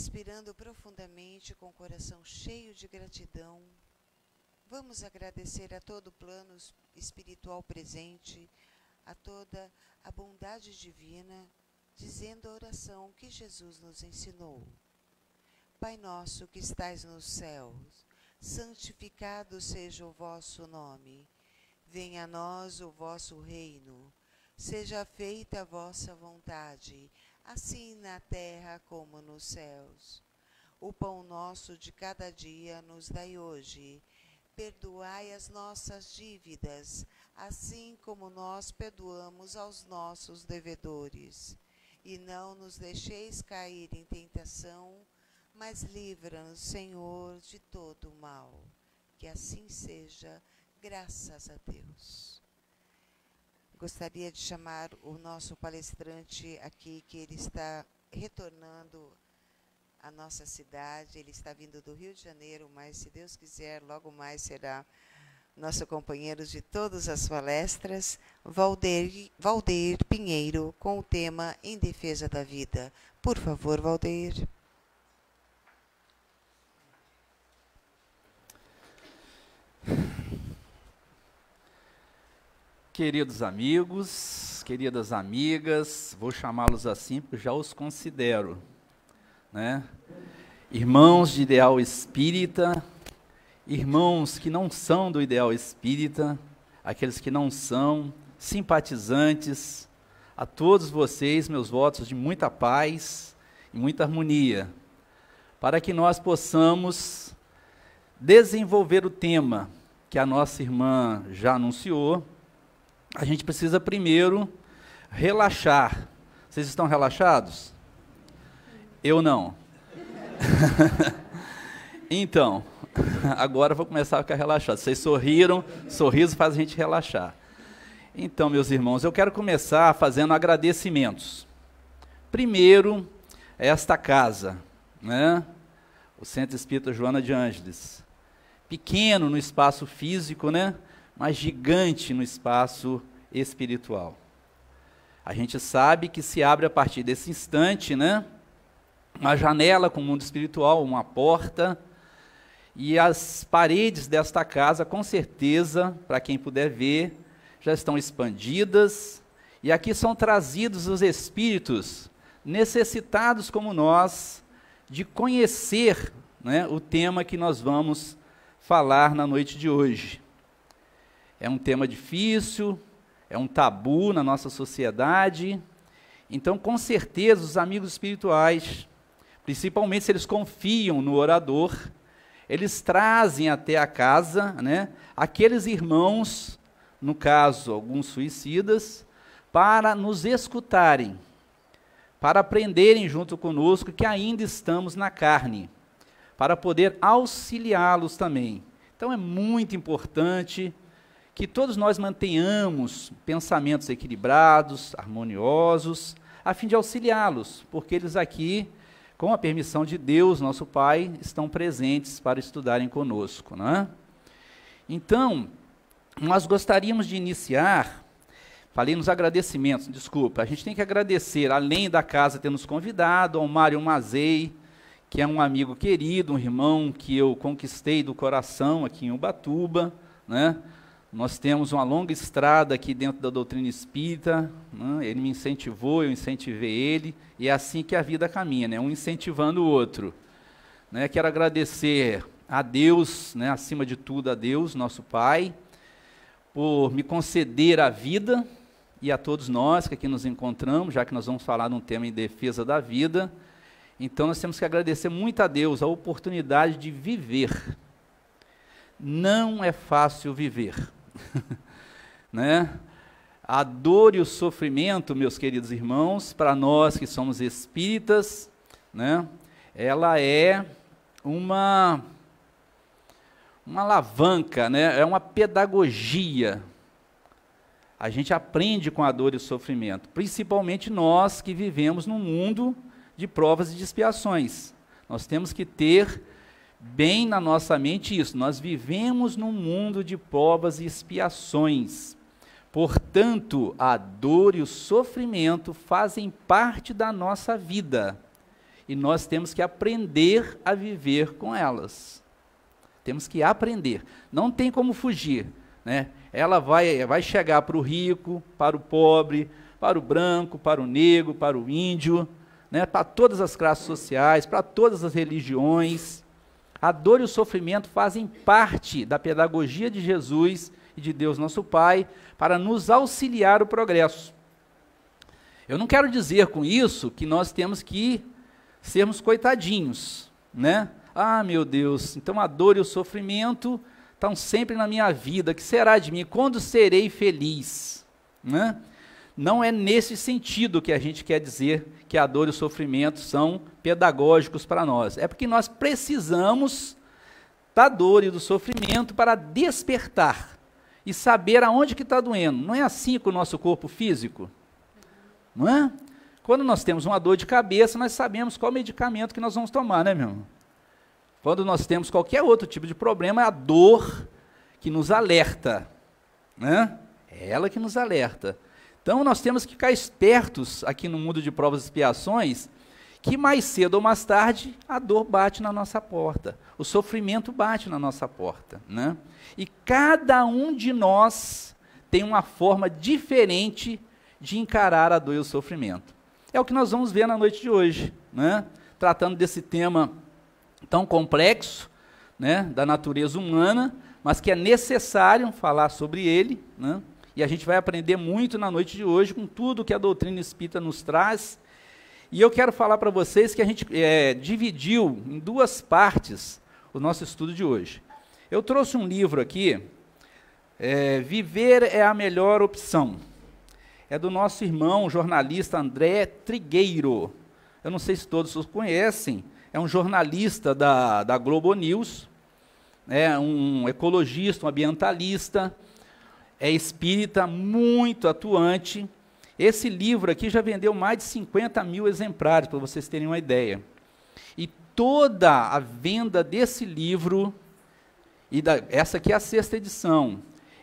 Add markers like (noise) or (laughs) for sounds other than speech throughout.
Inspirando profundamente, com o coração cheio de gratidão, vamos agradecer a todo o plano espiritual presente, a toda a bondade divina, dizendo a oração que Jesus nos ensinou. Pai nosso que estais nos céus, santificado seja o vosso nome. Venha a nós o vosso reino. Seja feita a vossa vontade assim na terra como nos céus. O pão nosso de cada dia nos dai hoje. Perdoai as nossas dívidas, assim como nós perdoamos aos nossos devedores. E não nos deixeis cair em tentação, mas livra-nos, Senhor, de todo o mal. Que assim seja, graças a Deus. Gostaria de chamar o nosso palestrante aqui, que ele está retornando à nossa cidade. Ele está vindo do Rio de Janeiro, mas se Deus quiser, logo mais será nosso companheiro de todas as palestras, Valdeir, Valdeir Pinheiro, com o tema Em Defesa da Vida. Por favor, Valdeir. Queridos amigos, queridas amigas, vou chamá-los assim porque já os considero, né? Irmãos de ideal espírita, irmãos que não são do ideal espírita, aqueles que não são, simpatizantes, a todos vocês, meus votos de muita paz e muita harmonia, para que nós possamos desenvolver o tema que a nossa irmã já anunciou, a gente precisa primeiro relaxar. Vocês estão relaxados? Eu não. (laughs) então, (laughs) agora eu vou começar a ficar relaxado. Vocês sorriram, sorriso faz a gente relaxar. Então, meus irmãos, eu quero começar fazendo agradecimentos. Primeiro, é esta casa, né? o Centro Espírita Joana de Ângeles. Pequeno no espaço físico, né? mas gigante no espaço espiritual. A gente sabe que se abre a partir desse instante, né? Uma janela com o mundo espiritual, uma porta. E as paredes desta casa, com certeza, para quem puder ver, já estão expandidas. E aqui são trazidos os espíritos necessitados como nós de conhecer né, o tema que nós vamos falar na noite de hoje. É um tema difícil, é um tabu na nossa sociedade. Então, com certeza, os amigos espirituais, principalmente se eles confiam no orador, eles trazem até a casa né, aqueles irmãos, no caso, alguns suicidas, para nos escutarem, para aprenderem junto conosco que ainda estamos na carne, para poder auxiliá-los também. Então é muito importante que todos nós mantenhamos pensamentos equilibrados, harmoniosos, a fim de auxiliá-los, porque eles aqui, com a permissão de Deus, nosso Pai, estão presentes para estudarem conosco. Né? Então, nós gostaríamos de iniciar, falei nos agradecimentos, desculpa, a gente tem que agradecer, além da casa ter nos convidado, ao Mário Mazei, que é um amigo querido, um irmão que eu conquistei do coração aqui em Ubatuba, né? Nós temos uma longa estrada aqui dentro da doutrina espírita, né? ele me incentivou, eu incentivei ele, e é assim que a vida caminha, né? um incentivando o outro. Né? Quero agradecer a Deus, né? acima de tudo a Deus, nosso Pai, por me conceder a vida e a todos nós que aqui nos encontramos, já que nós vamos falar de um tema em defesa da vida. Então nós temos que agradecer muito a Deus a oportunidade de viver. Não é fácil viver. (laughs) né? A dor e o sofrimento, meus queridos irmãos, para nós que somos espíritas, né? Ela é uma uma alavanca, né? É uma pedagogia. A gente aprende com a dor e o sofrimento, principalmente nós que vivemos num mundo de provas e de expiações. Nós temos que ter bem na nossa mente isso. Nós vivemos num mundo de provas e expiações. Portanto, a dor e o sofrimento fazem parte da nossa vida e nós temos que aprender a viver com elas. Temos que aprender. Não tem como fugir. Né? Ela vai, vai chegar para o rico, para o pobre, para o branco, para o negro, para o índio, né? para todas as classes sociais, para todas as religiões. A dor e o sofrimento fazem parte da pedagogia de Jesus e de Deus nosso Pai para nos auxiliar o progresso. Eu não quero dizer com isso que nós temos que sermos coitadinhos, né? Ah, meu Deus, então a dor e o sofrimento estão sempre na minha vida, que será de mim? Quando serei feliz? Né? Não é nesse sentido que a gente quer dizer que a dor e o sofrimento são pedagógicos para nós. É porque nós precisamos da dor e do sofrimento para despertar e saber aonde que está doendo. Não é assim com o nosso corpo físico? Não é? Quando nós temos uma dor de cabeça, nós sabemos qual medicamento que nós vamos tomar, né, meu Quando nós temos qualquer outro tipo de problema, é a dor que nos alerta, né? É ela que nos alerta. Então nós temos que ficar espertos aqui no mundo de provas e expiações que mais cedo ou mais tarde a dor bate na nossa porta, o sofrimento bate na nossa porta. Né? E cada um de nós tem uma forma diferente de encarar a dor e o sofrimento. É o que nós vamos ver na noite de hoje, né? tratando desse tema tão complexo né? da natureza humana, mas que é necessário falar sobre ele. Né? E a gente vai aprender muito na noite de hoje com tudo que a doutrina espírita nos traz e eu quero falar para vocês que a gente é, dividiu em duas partes o nosso estudo de hoje. Eu trouxe um livro aqui, é, Viver é a Melhor Opção. É do nosso irmão, jornalista André Trigueiro. Eu não sei se todos os conhecem, é um jornalista da, da Globo News, é um ecologista, um ambientalista, é espírita, muito atuante, esse livro aqui já vendeu mais de 50 mil exemplares, para vocês terem uma ideia. E toda a venda desse livro, e da, essa aqui é a sexta edição,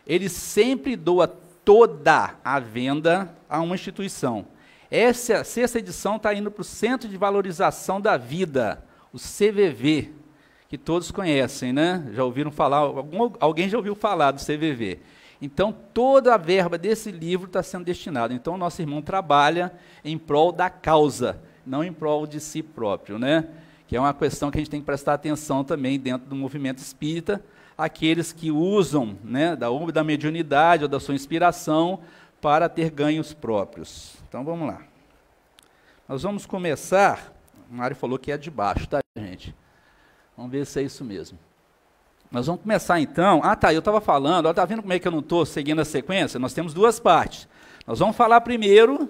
ele sempre doa toda a venda a uma instituição. Essa sexta edição está indo para o Centro de Valorização da Vida, o CVV, que todos conhecem, né? Já ouviram falar? Algum, alguém já ouviu falar do CVV? Então, toda a verba desse livro está sendo destinada. Então, o nosso irmão trabalha em prol da causa, não em prol de si próprio, né? Que é uma questão que a gente tem que prestar atenção também dentro do movimento espírita, aqueles que usam, né, da ou da mediunidade ou da sua inspiração para ter ganhos próprios. Então, vamos lá. Nós vamos começar. O Mário falou que é de baixo, tá, gente? Vamos ver se é isso mesmo. Nós vamos começar então. Ah, tá, eu estava falando, está vendo como é que eu não estou seguindo a sequência? Nós temos duas partes. Nós vamos falar primeiro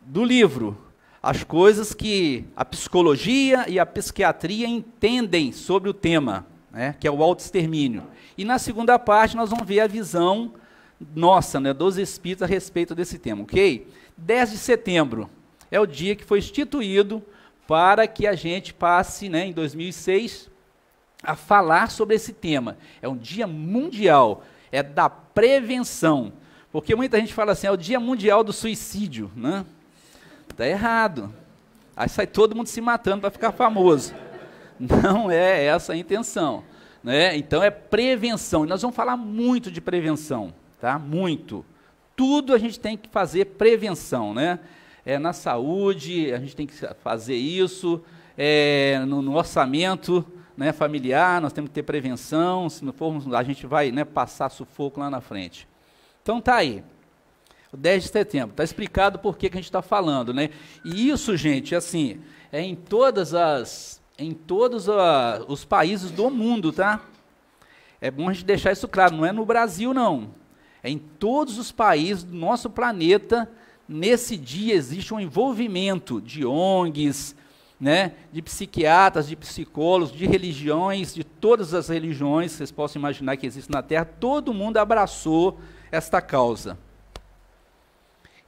do livro, as coisas que a psicologia e a psiquiatria entendem sobre o tema, né, que é o auto-extermínio. E na segunda parte nós vamos ver a visão nossa, né, dos espíritos a respeito desse tema, ok? 10 de setembro é o dia que foi instituído para que a gente passe, né, em 2006, a falar sobre esse tema. É um dia mundial, é da prevenção. Porque muita gente fala assim, é o dia mundial do suicídio, né? Está errado. Aí sai todo mundo se matando para ficar famoso. Não é essa a intenção. Né? Então é prevenção. E nós vamos falar muito de prevenção, tá? Muito. Tudo a gente tem que fazer prevenção, né? É, na saúde, a gente tem que fazer isso, é, no, no orçamento, né, familiar, nós temos que ter prevenção, se não formos, a gente vai né, passar sufoco lá na frente. Então tá aí. O 10 de setembro, está explicado por que, que a gente está falando, né? E isso, gente, assim, é em todas as. em todos a, ah, os países do mundo, tá? É bom a gente deixar isso claro, não é no Brasil, não. É em todos os países do nosso planeta, nesse dia existe um envolvimento de ONGs, né, de psiquiatras, de psicólogos, de religiões, de todas as religiões que vocês possam imaginar que existem na Terra, todo mundo abraçou esta causa.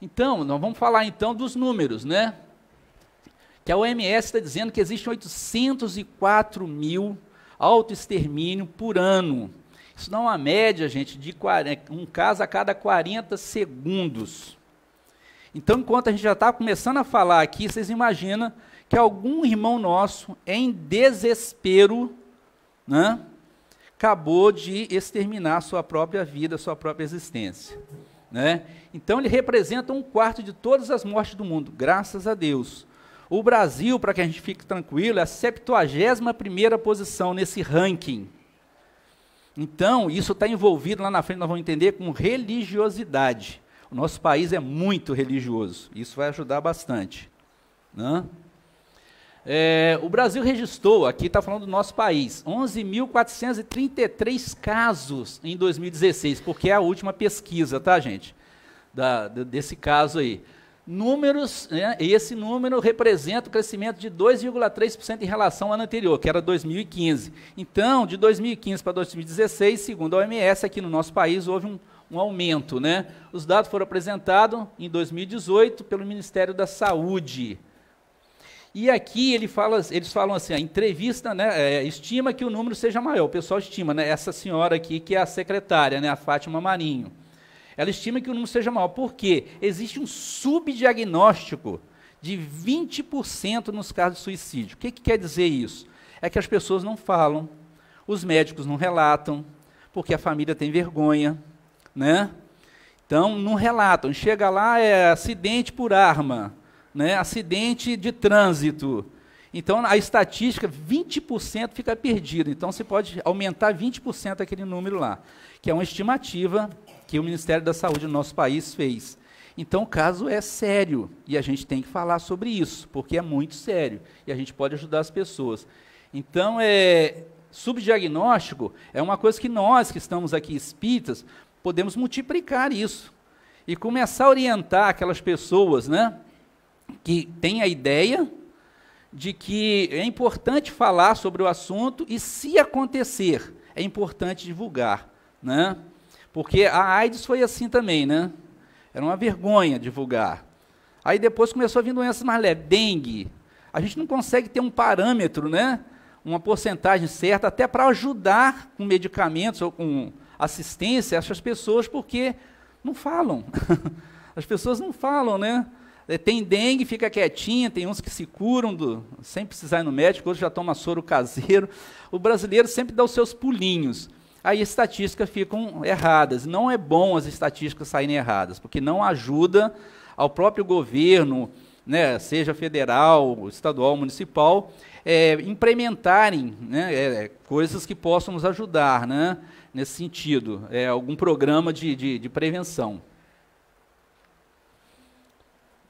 Então, nós vamos falar então dos números, né? Que a OMS está dizendo que existem 804 mil autoextermínio por ano. Isso dá uma média, gente, de 40, um caso a cada 40 segundos. Então, enquanto a gente já está começando a falar aqui, vocês imaginam que algum irmão nosso, em desespero, né, acabou de exterminar sua própria vida, sua própria existência. Né? Então ele representa um quarto de todas as mortes do mundo, graças a Deus. O Brasil, para que a gente fique tranquilo, é a 71 posição nesse ranking. Então, isso está envolvido lá na frente, nós vamos entender, com religiosidade. O nosso país é muito religioso. Isso vai ajudar bastante. Né? É, o Brasil registrou, aqui está falando do nosso país, 11.433 casos em 2016, porque é a última pesquisa, tá, gente? Da, desse caso aí. Números, né, esse número representa o crescimento de 2,3% em relação ao ano anterior, que era 2015. Então, de 2015 para 2016, segundo a OMS, aqui no nosso país houve um, um aumento. Né? Os dados foram apresentados em 2018 pelo Ministério da Saúde. E aqui ele fala, eles falam assim, a entrevista, né, é, estima que o número seja maior. O pessoal estima, né, essa senhora aqui que é a secretária, né, a Fátima Marinho. Ela estima que o número seja maior, porque existe um subdiagnóstico de 20% nos casos de suicídio. O que, que quer dizer isso? É que as pessoas não falam, os médicos não relatam, porque a família tem vergonha, né? Então, não relatam. Chega lá, é acidente por arma né, acidente de trânsito. Então, a estatística, 20% fica perdido. Então, você pode aumentar 20% aquele número lá, que é uma estimativa que o Ministério da Saúde do nosso país fez. Então, o caso é sério e a gente tem que falar sobre isso, porque é muito sério e a gente pode ajudar as pessoas. Então, é, subdiagnóstico é uma coisa que nós que estamos aqui espíritas podemos multiplicar isso e começar a orientar aquelas pessoas, né? que tem a ideia de que é importante falar sobre o assunto e, se acontecer, é importante divulgar. Né? Porque a AIDS foi assim também, né? Era uma vergonha divulgar. Aí depois começou a vir doenças mais leves, dengue. A gente não consegue ter um parâmetro, né? Uma porcentagem certa, até para ajudar com medicamentos ou com assistência essas pessoas, porque não falam. (laughs) As pessoas não falam, né? Eh, tem dengue, fica quietinha, tem uns que se curam do, sem precisar ir no médico, outros já tomam soro caseiro. O brasileiro sempre dá os seus pulinhos. Aí as estatísticas ficam erradas. Não é bom as estatísticas saírem erradas, porque não ajuda ao próprio governo, né, seja federal, estadual, municipal, é, implementarem né, é, coisas que possam nos ajudar né, nesse sentido, é, algum programa de, de, de prevenção.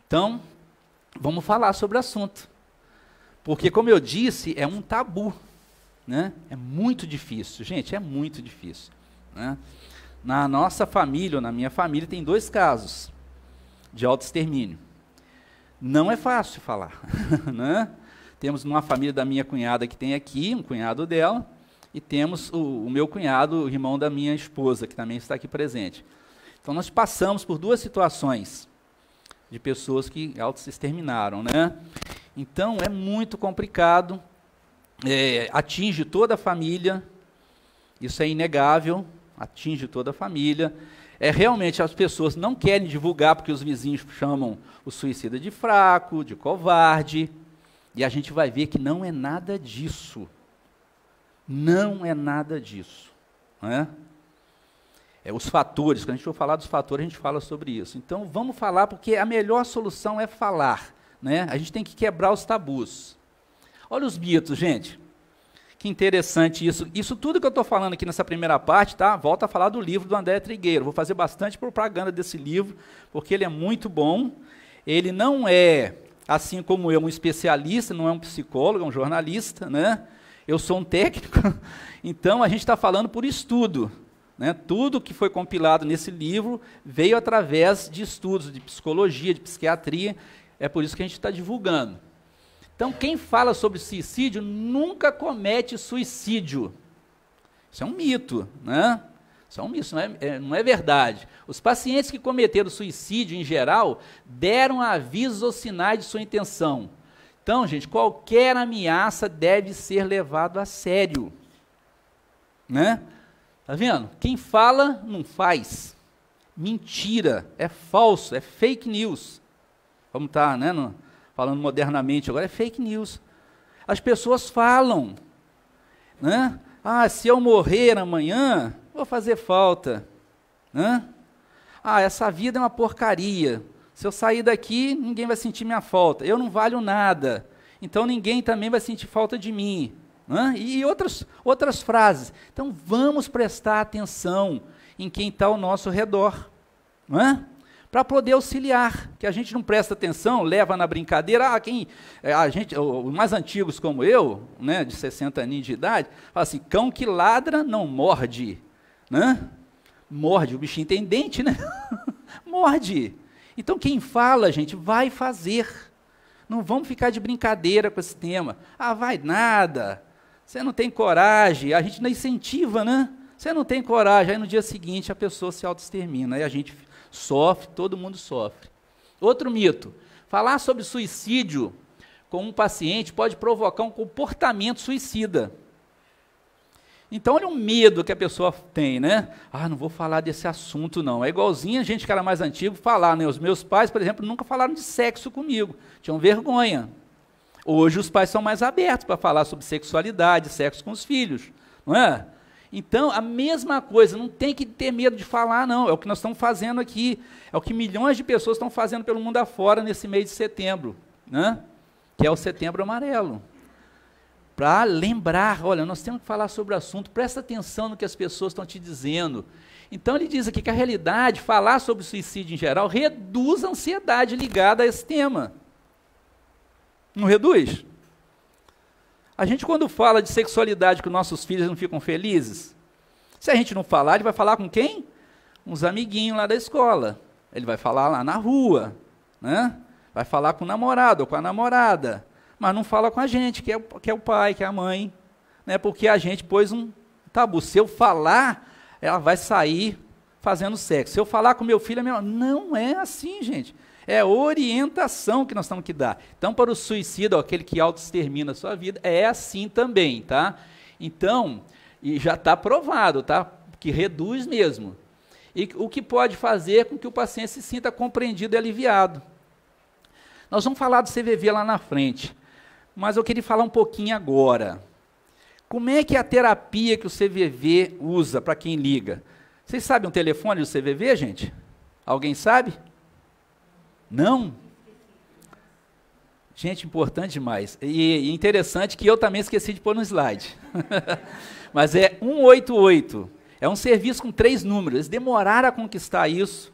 Então, vamos falar sobre o assunto. Porque, como eu disse, é um tabu. Né? É muito difícil, gente, é muito difícil. Né? Na nossa família, ou na minha família, tem dois casos de auto-extermínio. Não é fácil falar. (laughs) né? Temos uma família da minha cunhada que tem aqui, um cunhado dela, e temos o, o meu cunhado, o irmão da minha esposa, que também está aqui presente. Então, nós passamos por duas situações de pessoas que auto-exterminaram. Né? Então, é muito complicado, é, atinge toda a família, isso é inegável, atinge toda a família. É realmente as pessoas não querem divulgar porque os vizinhos chamam o suicida de fraco, de covarde, e a gente vai ver que não é nada disso. Não é nada disso. Né? é, os fatores, quando a gente for falar dos fatores, a gente fala sobre isso. Então vamos falar, porque a melhor solução é falar. Né? A gente tem que quebrar os tabus. Olha os mitos, gente. Que interessante isso. Isso tudo que eu estou falando aqui nessa primeira parte, tá? Volta a falar do livro do André Trigueiro. Vou fazer bastante propaganda desse livro, porque ele é muito bom. Ele não é, assim como eu, um especialista, não é um psicólogo, é um jornalista, né? Eu sou um técnico. (laughs) Então a gente está falando por estudo. Né? Tudo que foi compilado nesse livro veio através de estudos de psicologia, de psiquiatria, é por isso que a gente está divulgando. Então, quem fala sobre suicídio nunca comete suicídio. Isso é um mito, né? Isso é um mito, não é, é, não é verdade. Os pacientes que cometeram suicídio em geral deram avisos ou sinais de sua intenção. Então, gente, qualquer ameaça deve ser levado a sério. Né? Está vendo? Quem fala não faz. Mentira, é falso, é fake news. Vamos estar tá, né, falando modernamente agora, é fake news. As pessoas falam. Né? Ah, se eu morrer amanhã, vou fazer falta. Né? Ah, essa vida é uma porcaria. Se eu sair daqui, ninguém vai sentir minha falta. Eu não valho nada. Então ninguém também vai sentir falta de mim né? e outras, outras frases. Então vamos prestar atenção em quem está ao nosso redor, né? para poder auxiliar, que a gente não presta atenção, leva na brincadeira, ah, quem, é, a gente, os mais antigos como eu, né, de 60 anos de idade, fala assim, cão que ladra não morde, né? morde, o bichinho tem dente, né? (laughs) morde. Então quem fala, gente, vai fazer. Não vamos ficar de brincadeira com esse tema. Ah, vai nada. Você não tem coragem, a gente não incentiva, né? Você não tem coragem, aí no dia seguinte a pessoa se autoextermina, aí a gente sofre, todo mundo sofre. Outro mito, falar sobre suicídio com um paciente pode provocar um comportamento suicida. Então, olha o medo que a pessoa tem, né? Ah, não vou falar desse assunto, não. É igualzinho a gente que era mais antigo falar, né? Os meus pais, por exemplo, nunca falaram de sexo comigo. Tinham vergonha. Hoje os pais são mais abertos para falar sobre sexualidade, sexo com os filhos, não é? Então, a mesma coisa, não tem que ter medo de falar, não. É o que nós estamos fazendo aqui. É o que milhões de pessoas estão fazendo pelo mundo afora nesse mês de setembro, né? que é o setembro amarelo. Para lembrar, olha, nós temos que falar sobre o assunto, presta atenção no que as pessoas estão te dizendo. Então ele diz aqui que a realidade, falar sobre suicídio em geral, reduz a ansiedade ligada a esse tema. Não reduz? A gente, quando fala de sexualidade que nossos filhos não ficam felizes, se a gente não falar, ele vai falar com quem? Uns amiguinhos lá da escola. Ele vai falar lá na rua, né? Vai falar com o namorado ou com a namorada, mas não fala com a gente, que é, que é o pai, que é a mãe, né? Porque a gente pôs um tabu. Se eu falar, ela vai sair fazendo sexo. Se eu falar com meu filho, é melhor. não é assim, gente. É orientação que nós temos que dar. Então, para o suicida, ó, aquele que auto-extermina a sua vida, é assim também, tá? Então, e já está provado, tá? Que reduz mesmo. E o que pode fazer com que o paciente se sinta compreendido e aliviado. Nós vamos falar do CVV lá na frente, mas eu queria falar um pouquinho agora. Como é que é a terapia que o CVV usa para quem liga? Vocês sabem o telefone do CVV, gente? Alguém sabe? Não. Gente, importante demais. E, interessante que eu também esqueci de pôr no slide. (laughs) Mas é 188. É um serviço com três números. Eles demoraram a conquistar isso.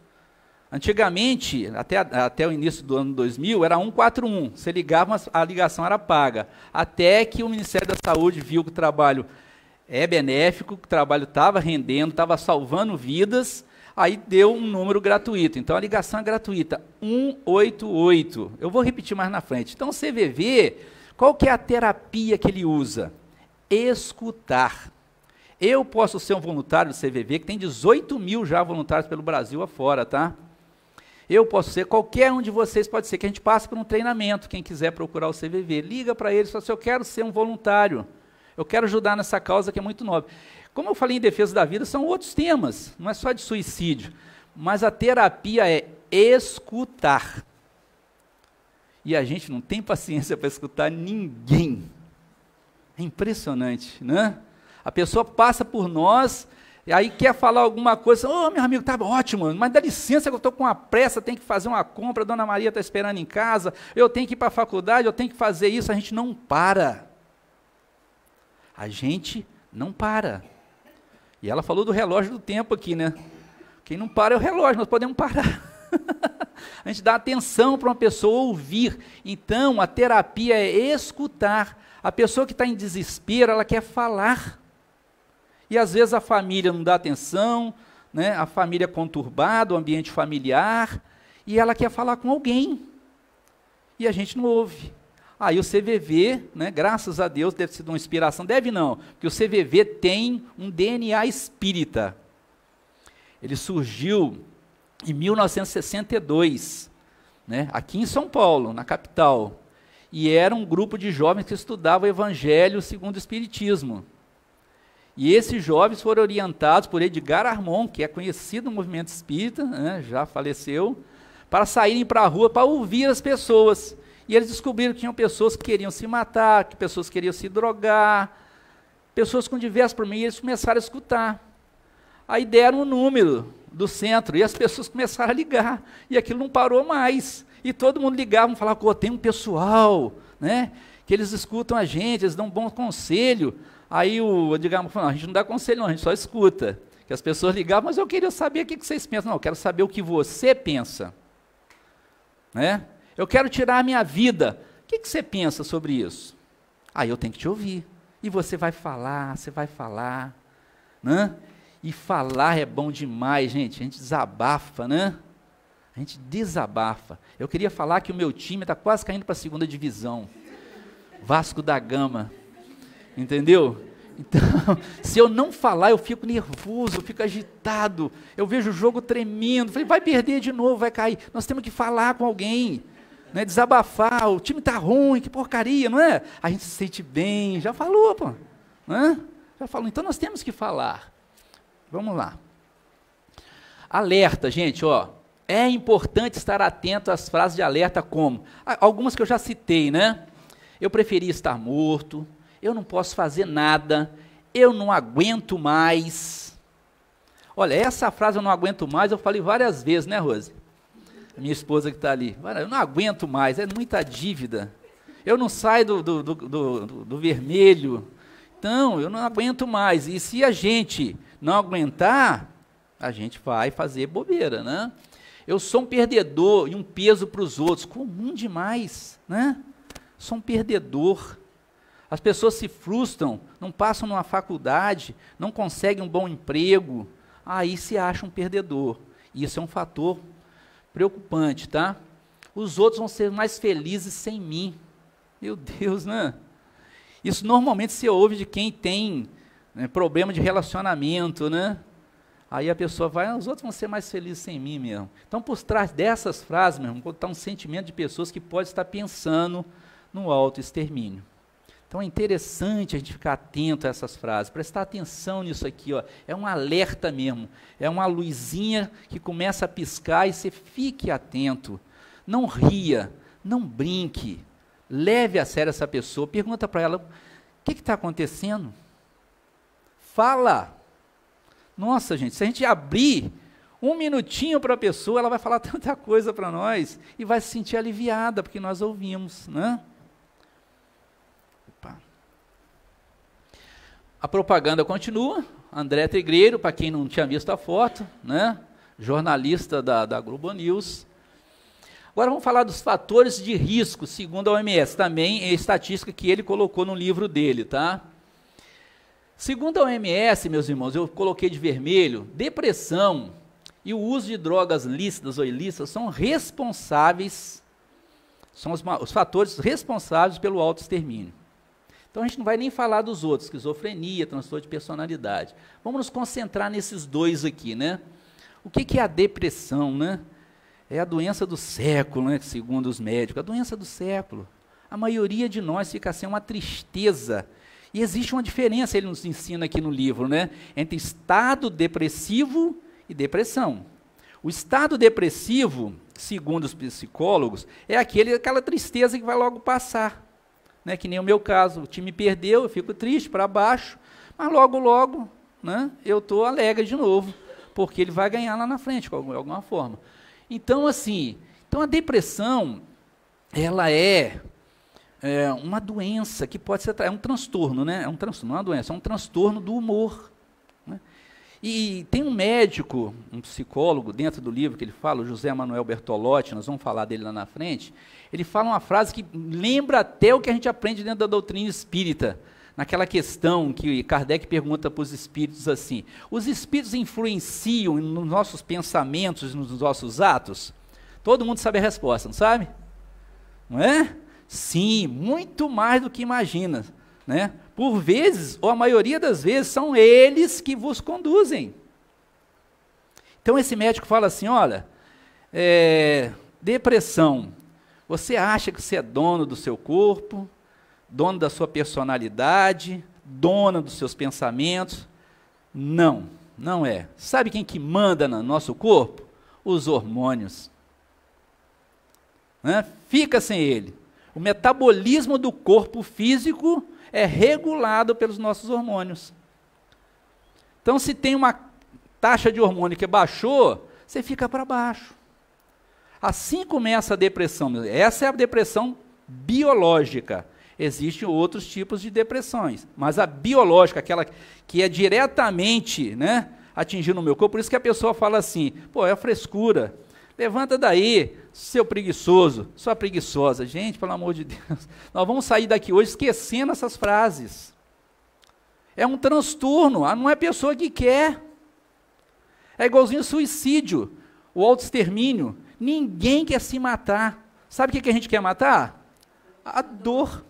Antigamente, até, até o início do ano 2000, era 141. Você ligava, a ligação era paga. Até que o Ministério da Saúde viu que o trabalho é benéfico, que o trabalho estava rendendo, estava salvando vidas, Aí deu um número gratuito. Então a ligação é gratuita, 188. Eu vou repetir mais na frente. Então o CVV, qual que é a terapia que ele usa? Escutar. Eu posso ser um voluntário do CVV, que tem 18 mil já voluntários pelo Brasil afora, tá? Eu posso ser, qualquer um de vocês pode ser, que a gente passe por um treinamento, quem quiser procurar o CVV, liga para eles, fala assim, eu quero ser um voluntário, eu quero ajudar nessa causa que é muito nobre. Como eu falei em defesa da vida, são outros temas, não é só de suicídio. Mas a terapia é escutar. E a gente não tem paciência para escutar ninguém. É impressionante, né? A pessoa passa por nós, e aí quer falar alguma coisa, ô oh, meu amigo, tá ótimo, mas dá licença que eu estou com uma pressa, tenho que fazer uma compra, a dona Maria está esperando em casa, eu tenho que ir para a faculdade, eu tenho que fazer isso, a gente não para. A gente não para. E ela falou do relógio do tempo aqui, né? Quem não para é o relógio, nós podemos parar. (laughs) a gente dá atenção para uma pessoa ouvir. Então, a terapia é escutar. A pessoa que está em desespero, ela quer falar. E às vezes a família não dá atenção, né? a família é conturbada, o ambiente familiar, e ela quer falar com alguém. E a gente não ouve. Aí o CVV, né, graças a Deus, deve ser uma inspiração. Deve não, porque o CVV tem um DNA espírita. Ele surgiu em 1962, né, aqui em São Paulo, na capital. E era um grupo de jovens que estudava o Evangelho segundo o Espiritismo. E esses jovens foram orientados por Edgar Armon, que é conhecido no movimento espírita, né, já faleceu, para saírem para a rua para ouvir as pessoas. E eles descobriram que tinham pessoas que queriam se matar, que pessoas queriam se drogar, pessoas com diversos problemas, e eles começaram a escutar. Aí deram o um número do centro, e as pessoas começaram a ligar, e aquilo não parou mais. E todo mundo ligava, falava, tem um pessoal, né, que eles escutam a gente, eles dão um bom conselho. Aí o Edgar falou, a gente não dá conselho não, a gente só escuta. Que as pessoas ligavam, mas eu queria saber o que vocês pensam. Não, eu quero saber o que você pensa. Né? Eu quero tirar a minha vida. O que, que você pensa sobre isso? Aí ah, eu tenho que te ouvir. E você vai falar, você vai falar. Né? E falar é bom demais, gente. A gente desabafa, né? A gente desabafa. Eu queria falar que o meu time está quase caindo para a segunda divisão. Vasco da Gama. Entendeu? Então, (laughs) se eu não falar, eu fico nervoso, eu fico agitado, eu vejo o jogo tremendo. Falei, vai perder de novo, vai cair. Nós temos que falar com alguém né, desabafar, o time está ruim, que porcaria, não é? A gente se sente bem, já falou, pô. Né? Já falou, então nós temos que falar. Vamos lá. Alerta, gente, ó. É importante estar atento às frases de alerta como ah, algumas que eu já citei, né? Eu preferia estar morto, eu não posso fazer nada, eu não aguento mais. Olha, essa frase eu não aguento mais, eu falei várias vezes, né, Rose? A minha esposa que está ali. Eu não aguento mais, é muita dívida. Eu não saio do, do, do, do, do vermelho. Então, eu não aguento mais. E se a gente não aguentar, a gente vai fazer bobeira, né? Eu sou um perdedor e um peso para os outros. Comum demais, né? Sou um perdedor. As pessoas se frustram, não passam numa faculdade, não conseguem um bom emprego, aí se acha um perdedor. Isso é um fator Preocupante, tá? Os outros vão ser mais felizes sem mim. Meu Deus, né? Isso normalmente se ouve de quem tem né, problema de relacionamento, né? Aí a pessoa vai, ah, os outros vão ser mais felizes sem mim mesmo. Então, por trás dessas frases, meu irmão, está um sentimento de pessoas que pode estar pensando no auto-extermínio. Então é interessante a gente ficar atento a essas frases, prestar atenção nisso aqui. Ó. É um alerta mesmo, é uma luzinha que começa a piscar e você fique atento. Não ria, não brinque. Leve a sério essa pessoa, pergunta para ela: o que está acontecendo? Fala! Nossa, gente, se a gente abrir um minutinho para a pessoa, ela vai falar (laughs) tanta coisa para nós e vai se sentir aliviada, porque nós ouvimos, né? A propaganda continua. André Tegreiro, para quem não tinha visto a foto, né? jornalista da, da Globo News. Agora vamos falar dos fatores de risco, segundo a OMS, também é estatística que ele colocou no livro dele, tá? Segundo a OMS, meus irmãos, eu coloquei de vermelho, depressão e o uso de drogas lícitas ou ilícitas são responsáveis, são os, os fatores responsáveis pelo autoextermínio. Então a gente não vai nem falar dos outros, esquizofrenia, transtorno de personalidade. Vamos nos concentrar nesses dois aqui, né? O que, que é a depressão, né? É a doença do século, né? segundo os médicos, a doença do século. A maioria de nós fica assim uma tristeza. E existe uma diferença, ele nos ensina aqui no livro, né? Entre estado depressivo e depressão. O estado depressivo, segundo os psicólogos, é aquele aquela tristeza que vai logo passar. Né? Que nem o meu caso, o time perdeu, eu fico triste, para baixo, mas logo, logo, né? eu estou alegre de novo, porque ele vai ganhar lá na frente, de alguma forma. Então, assim, então a depressão, ela é, é uma doença que pode ser, é um transtorno, né? É um transtorno, não é uma doença, é um transtorno do humor. Né? E tem um médico, um psicólogo, dentro do livro que ele fala, o José Manuel Bertolotti, nós vamos falar dele lá na frente, ele fala uma frase que lembra até o que a gente aprende dentro da doutrina espírita. Naquela questão que Kardec pergunta para os espíritos assim: os espíritos influenciam nos nossos pensamentos, nos nossos atos? Todo mundo sabe a resposta, não sabe? Não é? Sim, muito mais do que imagina. Né? Por vezes, ou a maioria das vezes, são eles que vos conduzem. Então esse médico fala assim: olha, é, depressão você acha que você é dono do seu corpo, dono da sua personalidade, dona dos seus pensamentos? Não, não é. Sabe quem que manda no nosso corpo? Os hormônios. Né? Fica sem ele. O metabolismo do corpo físico é regulado pelos nossos hormônios. Então, se tem uma taxa de hormônio que baixou, você fica para baixo. Assim começa a depressão. Essa é a depressão biológica. Existem outros tipos de depressões, mas a biológica, aquela que é diretamente né, atingindo o meu corpo, por isso que a pessoa fala assim: pô, é frescura, Levanta daí, seu preguiçoso, sua preguiçosa. Gente, pelo amor de Deus, (laughs) nós vamos sair daqui hoje esquecendo essas frases. É um transtorno, ah, não é pessoa que quer. É igualzinho suicídio, o autoextermínio. Ninguém quer se matar. Sabe o que, que a gente quer matar? A dor.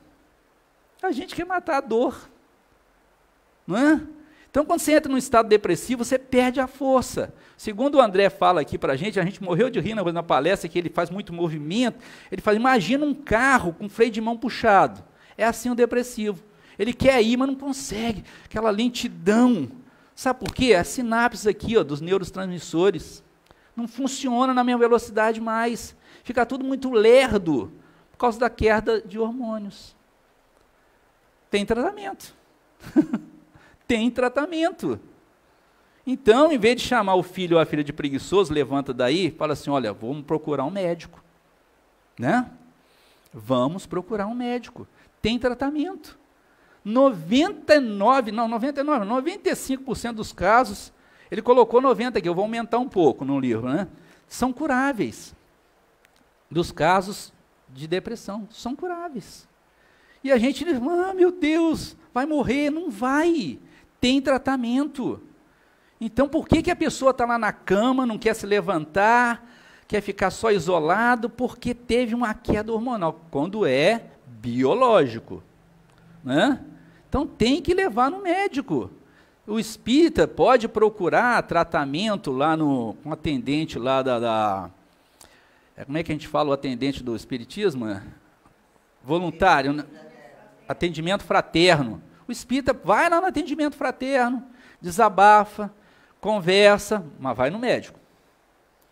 A gente quer matar a dor. Não é? Então, quando você entra num estado depressivo, você perde a força. Segundo o André fala aqui para a gente, a gente morreu de rir na, palestra, que ele faz muito movimento. Ele fala: imagina um carro com freio de mão puxado. É assim o depressivo. Ele quer ir, mas não consegue. Aquela lentidão. Sabe por quê? É As sinapses aqui ó, dos neurotransmissores não funciona na minha velocidade mais. Fica tudo muito lerdo por causa da queda de hormônios. Tem tratamento. (laughs) Tem tratamento. Então, em vez de chamar o filho ou a filha de preguiçoso, levanta daí, fala assim: olha, vamos procurar um médico. Né? Vamos procurar um médico. Tem tratamento. 99, não, 99, 95% dos casos ele colocou 90 aqui, eu vou aumentar um pouco no livro, né? São curáveis. Dos casos de depressão, são curáveis. E a gente diz: ah, meu Deus, vai morrer. Não vai. Tem tratamento. Então, por que, que a pessoa está lá na cama, não quer se levantar, quer ficar só isolado? Porque teve uma queda hormonal, quando é biológico. Né? Então, tem que levar no médico. O espírita pode procurar tratamento lá no um atendente lá da, da é, como é que a gente fala o atendente do espiritismo? Né? Voluntário, né? atendimento fraterno. O espírita vai lá no atendimento fraterno, desabafa, conversa, mas vai no médico.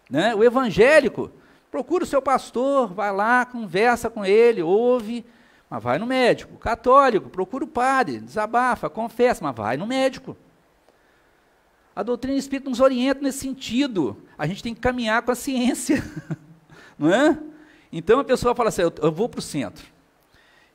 Né? O evangélico procura o seu pastor, vai lá, conversa com ele, ouve, mas vai no médico. Católico, procura o padre, desabafa, confessa, mas vai no médico. A doutrina espírita nos orienta nesse sentido. A gente tem que caminhar com a ciência. (laughs) Não é? Então a pessoa fala assim: eu, eu vou para o centro,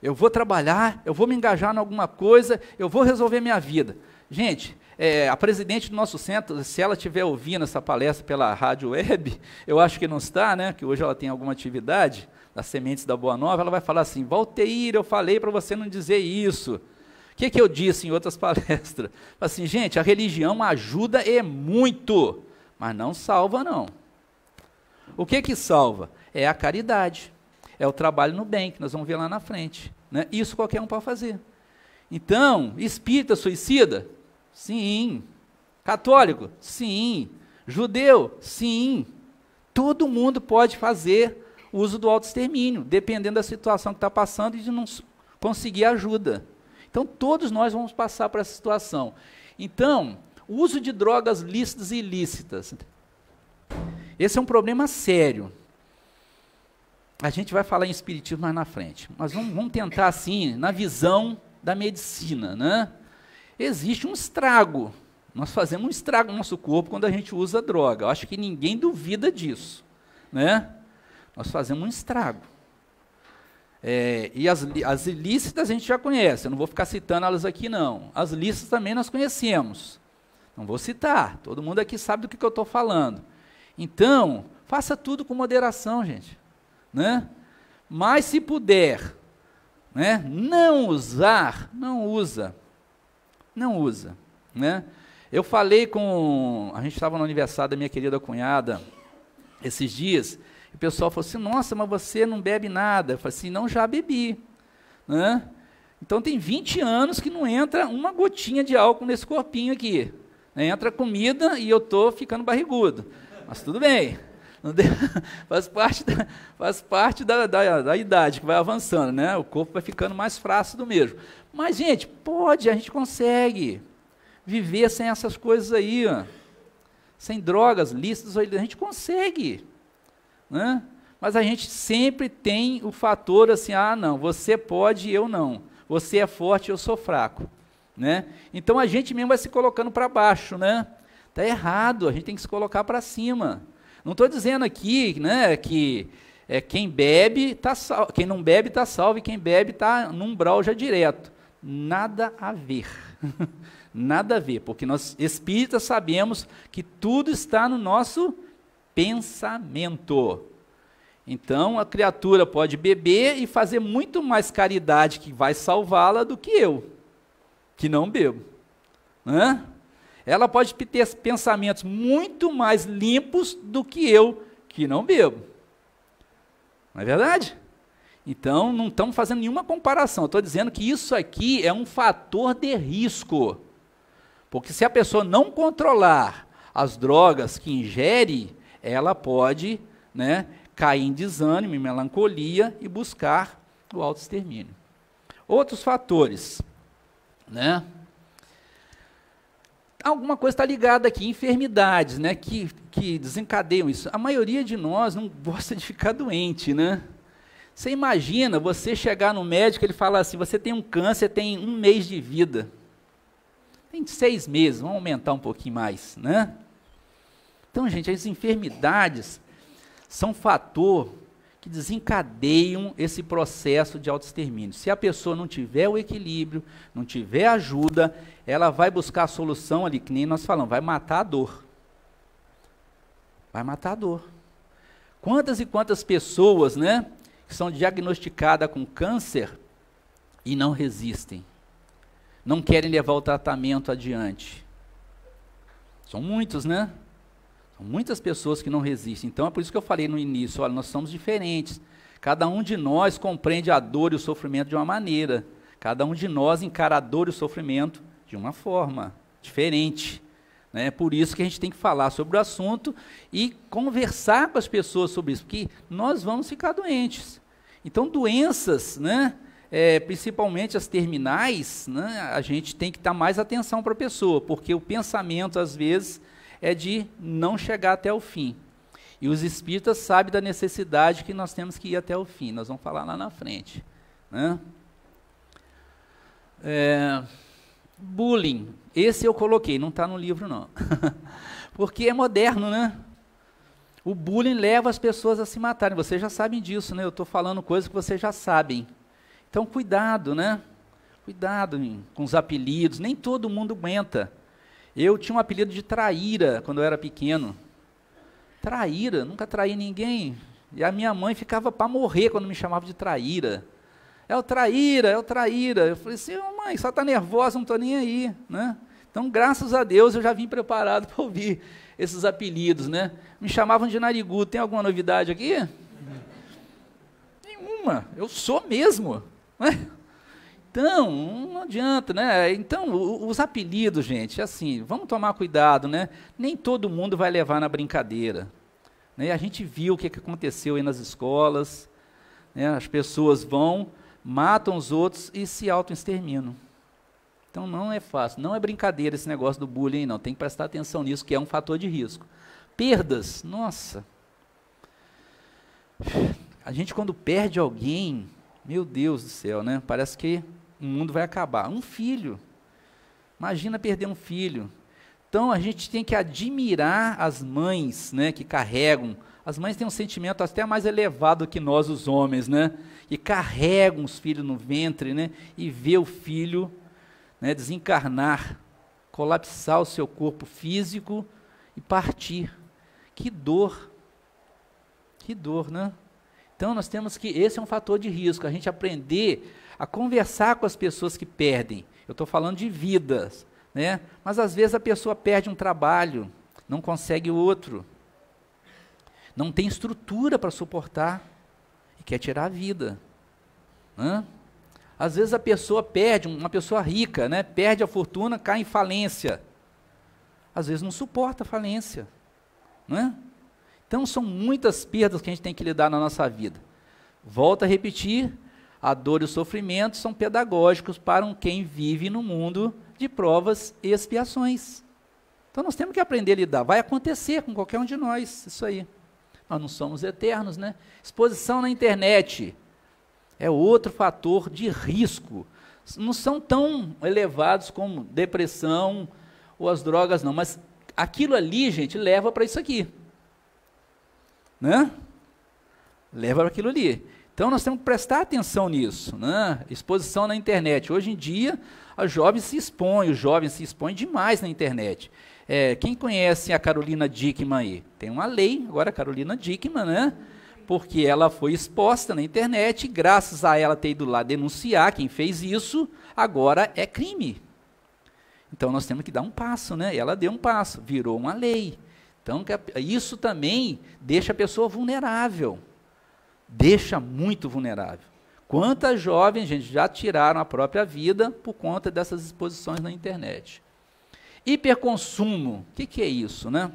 eu vou trabalhar, eu vou me engajar em alguma coisa, eu vou resolver minha vida. Gente, é, a presidente do nosso centro, se ela estiver ouvindo essa palestra pela rádio web, (laughs) eu acho que não está, né? Que hoje ela tem alguma atividade das sementes da Boa Nova, ela vai falar assim: volteira eu falei para você não dizer isso. O que, que eu disse em outras (laughs) palestras? Assim, gente, a religião ajuda e muito, mas não salva, não. O que que salva? É a caridade, é o trabalho no bem, que nós vamos ver lá na frente. Né? Isso qualquer um pode fazer. Então, espírita suicida? Sim. Católico? Sim. Judeu? Sim. Todo mundo pode fazer o uso do auto-extermínio, dependendo da situação que está passando e de não conseguir ajuda. Então, todos nós vamos passar por essa situação. Então, o uso de drogas lícitas e ilícitas. Esse é um problema sério. A gente vai falar em espiritismo mais na frente, mas vamos, vamos tentar assim, na visão da medicina, né? Existe um estrago. Nós fazemos um estrago no nosso corpo quando a gente usa droga. Eu acho que ninguém duvida disso, né? nós fazemos um estrago. É, e as, as ilícitas a gente já conhece, eu não vou ficar citando elas aqui não. As lícitas também nós conhecemos. Não vou citar, todo mundo aqui sabe do que, que eu estou falando. Então, faça tudo com moderação, gente. Né? Mas se puder né, não usar, não usa. Não usa. Né? Eu falei com. A gente estava no aniversário da minha querida cunhada esses dias, o pessoal falou assim, nossa, mas você não bebe nada. Eu falei assim, não, já bebi. Né? Então tem 20 anos que não entra uma gotinha de álcool nesse corpinho aqui. Entra comida e eu estou ficando barrigudo. Mas tudo bem. (laughs) faz parte, da, faz parte da, da, da, idade que vai avançando, né? O corpo vai ficando mais frácido mesmo. Mas, gente, pode, a gente consegue viver sem essas coisas aí, ó. sem drogas lícitas, a gente consegue né? Mas a gente sempre tem o fator assim, ah, não, você pode, eu não. Você é forte, eu sou fraco, né? Então a gente mesmo vai se colocando para baixo, né? Tá errado, a gente tem que se colocar para cima. Não estou dizendo aqui, né, que é, quem bebe tá quem não bebe está salvo e quem bebe está num brawl já direto. Nada a ver. (laughs) Nada a ver, porque nós espíritas sabemos que tudo está no nosso pensamento. Então a criatura pode beber e fazer muito mais caridade que vai salvá-la do que eu, que não bebo. Né? Ela pode ter pensamentos muito mais limpos do que eu, que não bebo. Não é verdade? Então não estamos fazendo nenhuma comparação. Estou dizendo que isso aqui é um fator de risco. Porque se a pessoa não controlar as drogas que ingere, ela pode né, cair em desânimo, em melancolia e buscar o autoextermínio. Outros fatores. Né? Alguma coisa está ligada aqui, enfermidades né, que, que desencadeiam isso. A maioria de nós não (laughs) gosta de ficar doente, né? Você imagina você chegar no médico ele falar assim: você tem um câncer, tem um mês de vida. Tem seis meses, vamos aumentar um pouquinho mais, né? Então, gente, as enfermidades são fator que desencadeiam esse processo de autoextermínio. Se a pessoa não tiver o equilíbrio, não tiver ajuda, ela vai buscar a solução ali, que nem nós falamos, vai matar a dor. Vai matar a dor. Quantas e quantas pessoas, né, que são diagnosticadas com câncer e não resistem? Não querem levar o tratamento adiante. São muitos, né? muitas pessoas que não resistem. Então é por isso que eu falei no início: olha, nós somos diferentes. Cada um de nós compreende a dor e o sofrimento de uma maneira. Cada um de nós encara a dor e o sofrimento de uma forma diferente. Né? É por isso que a gente tem que falar sobre o assunto e conversar com as pessoas sobre isso, porque nós vamos ficar doentes. Então, doenças, né, é, principalmente as terminais, né, a gente tem que dar mais atenção para a pessoa, porque o pensamento, às vezes, é de não chegar até o fim. E os espíritas sabem da necessidade que nós temos que ir até o fim. Nós vamos falar lá na frente. Né? É, bullying. Esse eu coloquei, não está no livro não. (laughs) Porque é moderno, né? O bullying leva as pessoas a se matarem. Vocês já sabem disso, né? Eu estou falando coisas que vocês já sabem. Então, cuidado, né? Cuidado com os apelidos. Nem todo mundo aguenta. Eu tinha um apelido de traíra quando eu era pequeno. Traíra, nunca traí ninguém. E a minha mãe ficava para morrer quando me chamava de traíra. É o traíra, é o traíra. Eu falei assim, oh, mãe, só está nervosa, não estou nem aí. Né? Então, graças a Deus, eu já vim preparado (laughs) para ouvir esses apelidos. Né? Me chamavam de narigudo. Tem alguma novidade aqui? Nenhuma. Eu sou mesmo. Né? Então, não adianta, né? Então, os apelidos, gente, assim, vamos tomar cuidado, né? Nem todo mundo vai levar na brincadeira. Né? A gente viu o que aconteceu aí nas escolas, né? as pessoas vão, matam os outros e se auto auto-exterminam. Então, não é fácil, não é brincadeira esse negócio do bullying, não. Tem que prestar atenção nisso, que é um fator de risco. Perdas, nossa. A gente, quando perde alguém, meu Deus do céu, né? Parece que o mundo vai acabar. Um filho. Imagina perder um filho. Então a gente tem que admirar as mães, né, que carregam. As mães têm um sentimento até mais elevado que nós os homens, né? E carregam os filhos no ventre, né? E vê o filho, né, desencarnar, colapsar o seu corpo físico e partir. Que dor. Que dor, né? Então nós temos que esse é um fator de risco, a gente aprender a conversar com as pessoas que perdem. Eu estou falando de vidas, né? Mas às vezes a pessoa perde um trabalho, não consegue outro, não tem estrutura para suportar e quer tirar a vida. Às vezes a pessoa perde, uma pessoa rica, né? Perde a fortuna, cai em falência. Às vezes não suporta a falência, né? Então são muitas perdas que a gente tem que lidar na nossa vida. Volto a repetir, a dor e o sofrimento são pedagógicos para um quem vive no mundo de provas e expiações. Então nós temos que aprender a lidar. Vai acontecer com qualquer um de nós, isso aí. Nós não somos eternos, né? Exposição na internet é outro fator de risco. Não são tão elevados como depressão ou as drogas, não. Mas aquilo ali, gente, leva para isso aqui. Né? Leva para aquilo ali. Então nós temos que prestar atenção nisso, né? Exposição na internet. Hoje em dia, a jovem se expõe, o jovem se expõe demais na internet. É, quem conhece a Carolina Dickman aí? Tem uma lei agora, Carolina Dickman, né? Porque ela foi exposta na internet, e graças a ela ter ido lá denunciar quem fez isso, agora é crime. Então nós temos que dar um passo, né? Ela deu um passo, virou uma lei. Então isso também deixa a pessoa vulnerável deixa muito vulnerável. Quantas jovens, gente, já tiraram a própria vida por conta dessas exposições na internet? Hiperconsumo, o que, que, é isso, né?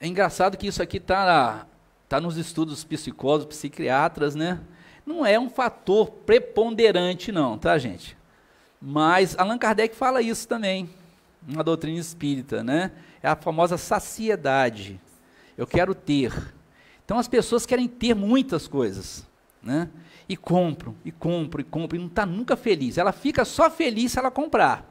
É engraçado que isso aqui está tá nos estudos psicólogos, psiquiatras, né? Não é um fator preponderante, não, tá, gente? Mas Allan Kardec fala isso também, na doutrina espírita, né? É a famosa saciedade. Eu quero ter, então as pessoas querem ter muitas coisas, né? E compram, e compram, e compram, e não está nunca feliz. Ela fica só feliz se ela comprar.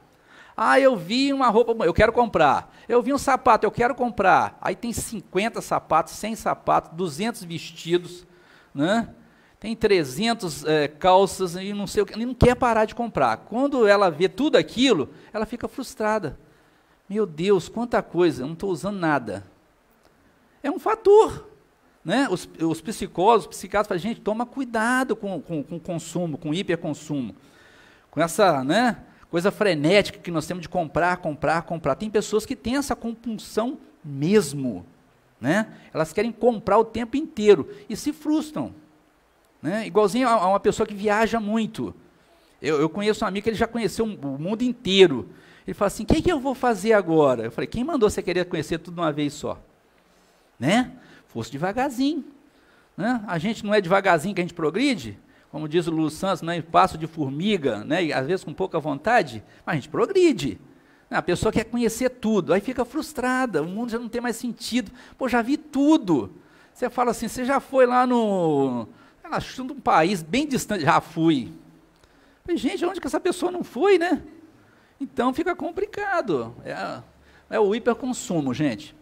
Ah, eu vi uma roupa, eu quero comprar. Eu vi um sapato, eu quero comprar. Aí tem 50 sapatos, 100 sapatos, 200 vestidos, né? tem 300 é, eh, calças e não sei o que, Ela não quer parar de comprar. Quando ela vê tudo aquilo, ela fica frustrada. Meu Deus, quanta coisa, eu não estou usando nada. É um fator. Né? Os, os psicólogos, os psiquiatras falam, gente, toma cuidado com, com, com o consumo, com o hiperconsumo. Com essa né, coisa frenética que nós temos de comprar, comprar, comprar. Tem pessoas que têm essa compulsão mesmo. Né? Elas querem comprar o tempo inteiro e se frustram. Né? Igualzinho a, a uma pessoa que viaja muito. Eu, eu, conheço um amigo que ele já conheceu o mundo inteiro. Ele fala assim: o que, que eu vou fazer agora? Eu falei: quem mandou você querer conhecer tudo de uma vez só? Né? fosse devagarzinho. Né? A gente não é devagarzinho que a gente progride, como diz o Luiz Santos, né, passo de formiga, né, e às vezes com pouca vontade, mas a gente progride. Né? A pessoa quer conhecer tudo, aí fica frustrada, o mundo já não tem mais sentido. Pô, já vi tudo. Você fala assim, você já foi lá no. Ela chuta um país bem distante, já fui. Falei, gente, onde que essa pessoa não foi, né? Então fica complicado. É, é o hiperconsumo, gente.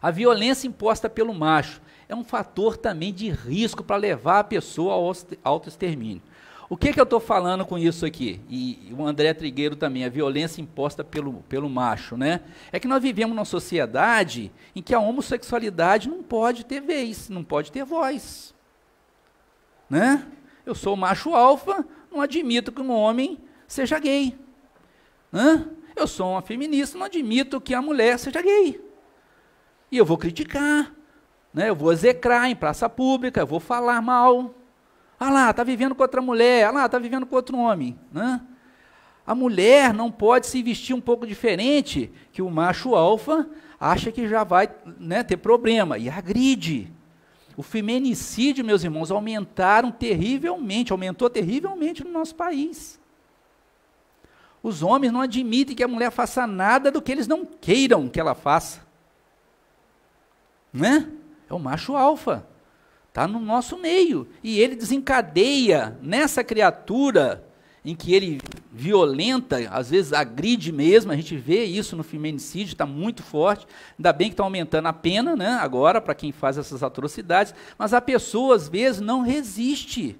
A violência imposta pelo macho é um fator também de risco para levar a pessoa ao autoextermínio. O que, que eu estou falando com isso aqui? E o André Trigueiro também, a violência imposta pelo, pelo macho, né? É que nós vivemos numa sociedade em que a homossexualidade não pode ter vez, não pode ter voz. Né? Eu sou macho alfa, não admito que um homem seja gay. Né? Eu sou uma feminista, não admito que a mulher seja gay. E eu vou criticar, né? eu vou execrar em praça pública, eu vou falar mal. Ah lá, está vivendo com outra mulher, ah lá, está vivendo com outro homem. Né? A mulher não pode se vestir um pouco diferente, que o macho alfa acha que já vai né, ter problema e agride. O feminicídio, meus irmãos, aumentaram terrivelmente, aumentou terrivelmente no nosso país. Os homens não admitem que a mulher faça nada do que eles não queiram que ela faça né? É o macho alfa. Está no nosso meio. E ele desencadeia nessa criatura em que ele violenta, às vezes agride mesmo, a gente vê isso no feminicídio, está muito forte. Ainda bem que está aumentando a pena né, agora para quem faz essas atrocidades, mas a pessoa às vezes não resiste.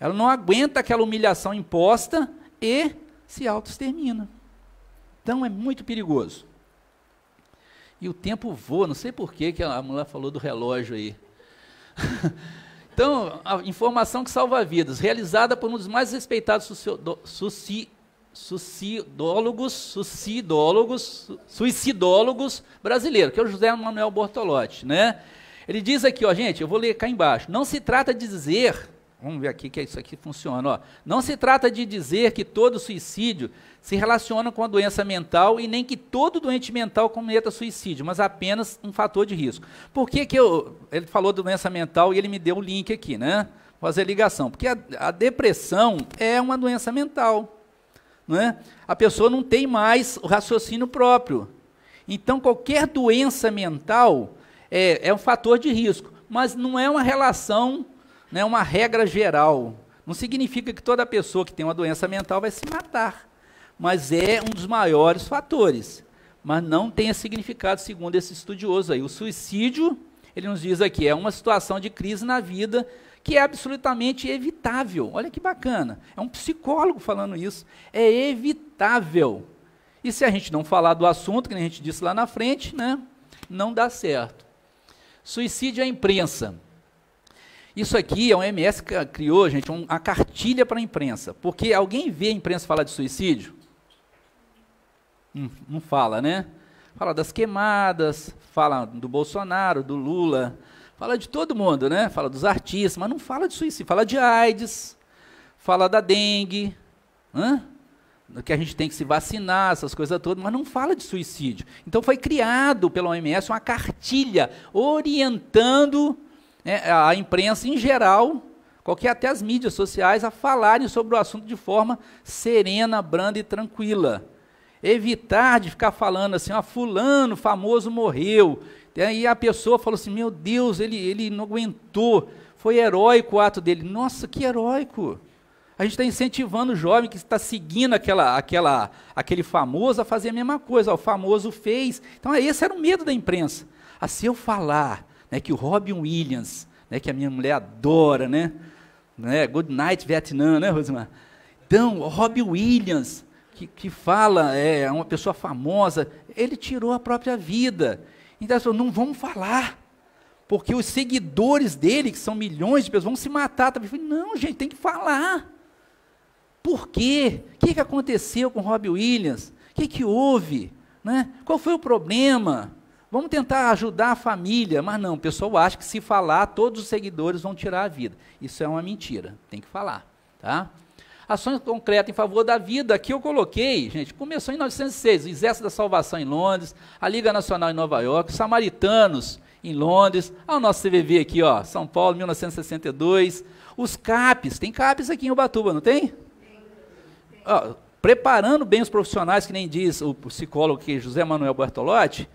Ela não aguenta aquela humilhação imposta e se auto-extermina. Então é muito perigoso. E o tempo voa, não sei por que, que a mulher falou do relógio aí. (laughs) então, a informação que salva vidas, realizada por um dos mais respeitados suicidólogos, suicidólogos, suicidólogos brasileiros, que é o José Manuel Bortolotti, né? Ele diz aqui, ó, gente, eu vou ler cá embaixo. Não se trata de dizer Vamos ver aqui que isso aqui funciona. Ó. Não se trata de dizer que todo suicídio se relaciona com a doença mental e nem que todo doente mental cometa suicídio, mas apenas um fator de risco. Por que, que eu, ele falou doença mental e ele me deu o um link aqui, né? Fazer ligação. Porque a, a depressão é uma doença mental. Não é? A pessoa não tem mais o raciocínio próprio. Então, qualquer doença mental é, é um fator de risco, mas não é uma relação é uma regra geral. Não significa que toda pessoa que tem uma doença mental vai se matar, mas é um dos maiores fatores. Mas não tem significado, segundo esse estudioso aí. O suicídio, ele nos diz aqui, é uma situação de crise na vida que é absolutamente evitável. Olha que bacana. É um psicólogo falando isso. É evitável. E se a gente não falar do assunto, que a gente disse lá na frente, né, não dá certo. Suicídio à imprensa. Isso aqui a OMS criou, gente, um, uma cartilha para a imprensa. Porque alguém vê a imprensa falar de suicídio? não fala, né? Fala das queimadas, fala do Bolsonaro, do Lula, fala de todo mundo, né? Fala dos artistas, mas não fala de suicídio. Fala de AIDS, fala da dengue, que a gente tem que se vacinar, essas coisas todas, mas não fala de suicídio. Então foi criado pela OMS uma cartilha orientando né, a imprensa em geral, qualquer até as mídias sociais, a falarem sobre o assunto de forma serena, branda e tranquila. Evitar de ficar falando assim, ó, fulano famoso morreu. Né, e aí a pessoa falou assim, meu Deus, ele, ele não aguentou, foi heróico o ato dele. Nossa, que heróico! A gente está incentivando o jovem que está seguindo aquela, aquela, aquele famoso a fazer a mesma coisa. Ó, o famoso fez. Então, esse era o medo da imprensa. Ah, se eu falar né, que o Robin Williams, né, que a minha mulher adora, né, né, Good Night Vietnam, né, Rosimar? Então, o Robin Williams, que, que fala, é, é uma pessoa famosa, ele tirou a própria vida. Então, falou, não vamos falar, porque os seguidores dele, que são milhões de pessoas, vão se matar. Eu falei, não, gente, tem que falar. Por quê? O que, que aconteceu com o Robin Williams? O que, que houve? Né? Qual foi o problema? Vamos tentar ajudar a família, mas não, o pessoal acha que se falar, todos os seguidores vão tirar a vida. Isso é uma mentira, tem que falar. Tá? Ações concretas em favor da vida, que eu coloquei, gente, começou em 1906, o Exército da Salvação em Londres, a Liga Nacional em Nova York, os samaritanos em Londres, o nosso CVV aqui, ó, São Paulo, 1962, os CAPs, tem CAPs aqui em Ubatuba, não tem? Tem. tem. Ó, preparando bem os profissionais, que nem diz o psicólogo é José Manuel Bertolotti,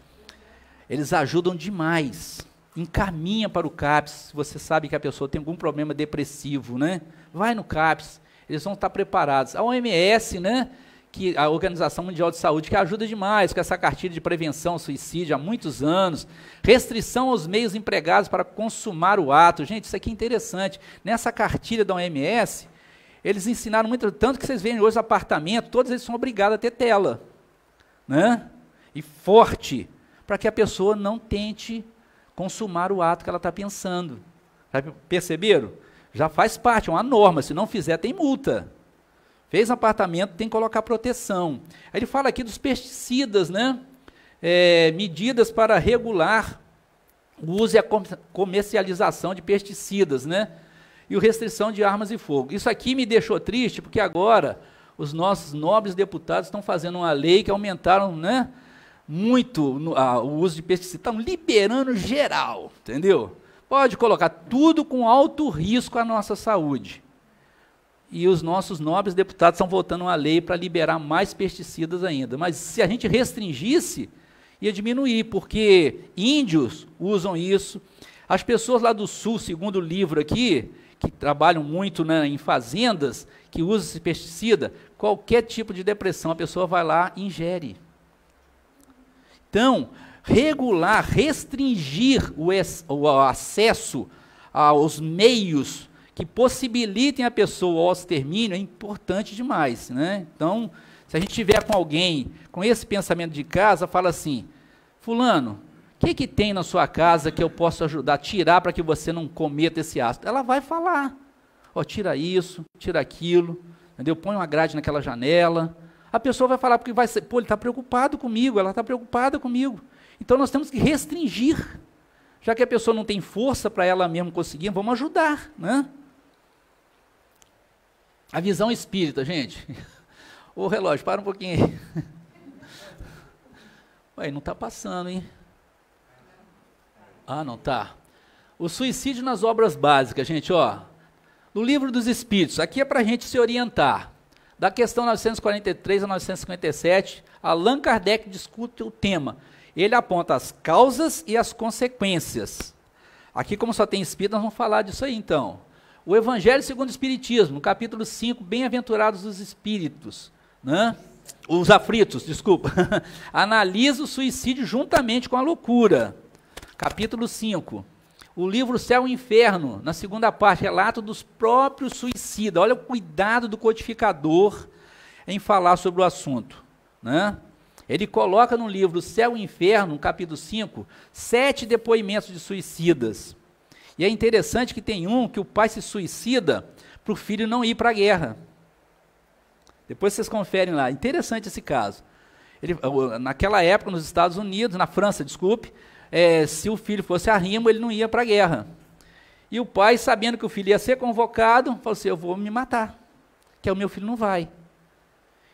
eles ajudam demais. Encaminha para o CAPS, se você sabe que a pessoa tem algum problema depressivo, né? Vai no CAPS, eles vão estar preparados. A OMS, né? que a Organização Mundial de Saúde, que ajuda demais com essa cartilha de prevenção ao suicídio há muitos anos, restrição aos meios empregados para consumar o ato. Gente, isso aqui é interessante. Nessa cartilha da OMS, eles ensinaram muito, tanto que vocês veem hoje apartamento, todos eles são obrigados a ter tela, né? E forte para que a pessoa não tente consumar o ato que ela está pensando. Já perceberam? Já faz parte, é uma norma. Se não fizer, tem multa. Fez apartamento, tem que colocar proteção. Aí ele fala aqui dos pesticidas, né? É, medidas para regular o uso e a comercialização de pesticidas, né? E o restrição de armas e fogo. Isso aqui me deixou triste, porque agora os nossos nobres deputados estão fazendo uma lei que aumentaram, né? muito no, o uso de pesticidas. Estão liberando geral, entendeu? Pode colocar tudo com alto risco à nossa saúde. E os nossos nobres deputados estão votando uma lei para liberar mais pesticidas ainda. Mas se a gente restringisse, ia diminuir, porque índios usam isso. As pessoas lá do sul, segundo o livro aqui, que trabalham muito né, em fazendas, que usam esse pesticida, qualquer tipo de depressão, a pessoa vai lá e ingere. Então, regular, restringir o, o acesso aos meios que possibilitem a pessoa ao extermínio é importante demais. Né? Então, se a gente tiver com alguém com esse pensamento de casa, fala assim: Fulano, o que, que tem na sua casa que eu posso ajudar a tirar para que você não cometa esse ato? Ela vai falar: Ó, oh, tira isso, tira aquilo, entendeu? põe uma grade naquela janela a pessoa vai falar, porque vai ser, pô, ele está preocupado comigo, ela está preocupada comigo. Então nós temos que restringir. Já que a pessoa não tem força para ela mesma conseguir, vamos ajudar. Né? A visão espírita, gente. (laughs) Ô relógio, para um pouquinho aí. (laughs) Ué, não está passando, hein? Ah, não tá. O suicídio nas obras básicas, gente, ó. No livro dos Espíritos, aqui é para a gente se orientar. Da questão 943 a 957, Allan Kardec discute o tema. Ele aponta as causas e as consequências. Aqui, como só tem espírito, nós vamos falar disso aí então. O Evangelho segundo o Espiritismo, capítulo 5, Bem-aventurados os Espíritos, né? os aflitos, desculpa, (laughs) analisa o suicídio juntamente com a loucura. Capítulo 5 o livro Céu e Inferno, na segunda parte, relato dos próprios suicidas. Olha o cuidado do codificador em falar sobre o assunto. Né? Ele coloca no livro Céu e Inferno, capítulo 5, sete depoimentos de suicidas. E é interessante que tem um que o pai se suicida para o filho não ir para a guerra. Depois vocês conferem lá. Interessante esse caso. Ele, naquela época, nos Estados Unidos, na França, desculpe, é, se o filho fosse arrimo, ele não ia para a guerra. E o pai, sabendo que o filho ia ser convocado, falou assim: Eu vou me matar, que o meu filho não vai.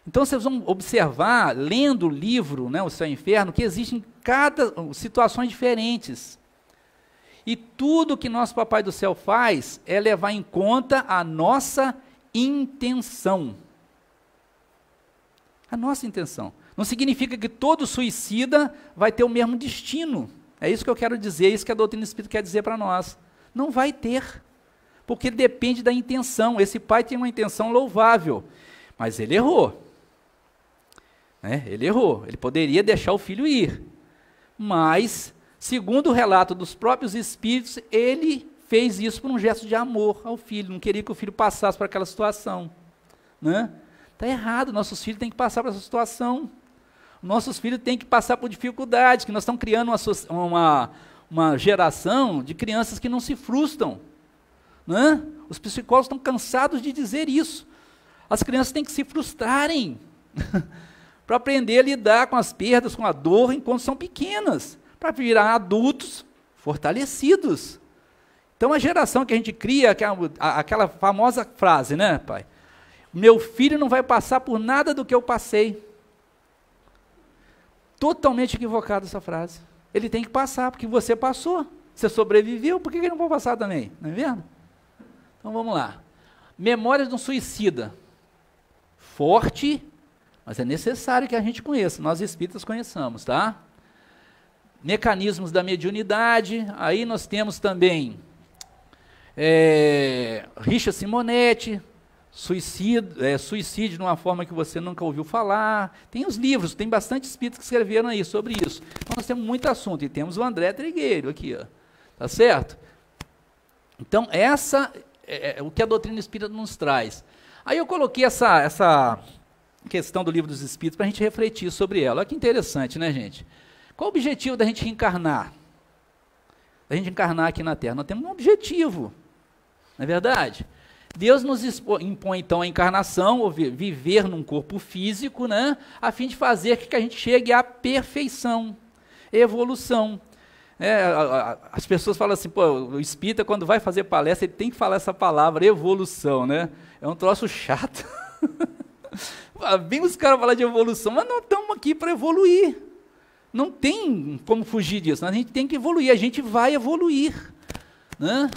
Então vocês vão observar, lendo o livro, né, O Céu e o Inferno, que existem cada situações diferentes. E tudo que nosso Papai do Céu faz é levar em conta a nossa intenção. A nossa intenção. Não significa que todo suicida vai ter o mesmo destino. É isso que eu quero dizer, é isso que a doutrina espírita quer dizer para nós. Não vai ter, porque depende da intenção. Esse pai tem uma intenção louvável, mas ele errou. Né? Ele errou, ele poderia deixar o filho ir, mas, segundo o relato dos próprios espíritos, ele fez isso por um gesto de amor ao filho, não queria que o filho passasse por aquela situação. Está né? Tá errado, nossos filhos têm que passar por essa situação nossos filhos têm que passar por dificuldades, que nós estamos criando uma, uma, uma geração de crianças que não se frustram. Né? Os psicólogos estão cansados de dizer isso. As crianças têm que se frustrarem (laughs) para aprender a lidar com as perdas, com a dor, enquanto são pequenas, para virar adultos fortalecidos. Então, a geração que a gente cria, aquela, é aquela famosa frase, né, pai? Meu filho não vai passar por nada do que eu passei. Totalmente equivocada essa frase. Ele tem que passar, porque você passou. Você sobreviveu, por que ele não pode passar também? Não é mesmo? Então vamos lá. Memórias de um suicida. Forte, mas é necessário que a gente conheça, nós espíritas conheçamos, tá? Mecanismos da mediunidade, aí nós temos também é, eh, Richa Simonetti, Suicídio, é, suicídio de uma forma que você nunca ouviu falar. Tem os livros, tem bastante espíritos que escreveram aí sobre isso. Então nós temos muito assunto e temos o André Trigueiro aqui, ó. tá certo? Então essa é, é o que a doutrina espírita nos traz. Aí eu coloquei essa, essa questão do livro dos espíritos para a gente refletir sobre ela. Olha que interessante, né, gente? Qual o objetivo da gente reencarnar? Da gente encarnar aqui na Terra? Nós temos um objetivo, não é verdade? Deus nos impõe então a encarnação, ou viver num corpo físico, né, a fim de fazer que a gente chegue à perfeição, evolução. É, as pessoas falam assim, pô, o espírita quando vai fazer palestra, ele tem que falar essa palavra, evolução, né? É um troço chato. (laughs) Vem os caras falar de evolução, mas não estamos aqui para evoluir. Não tem como fugir disso, a gente tem que evoluir, a gente vai evoluir. Né?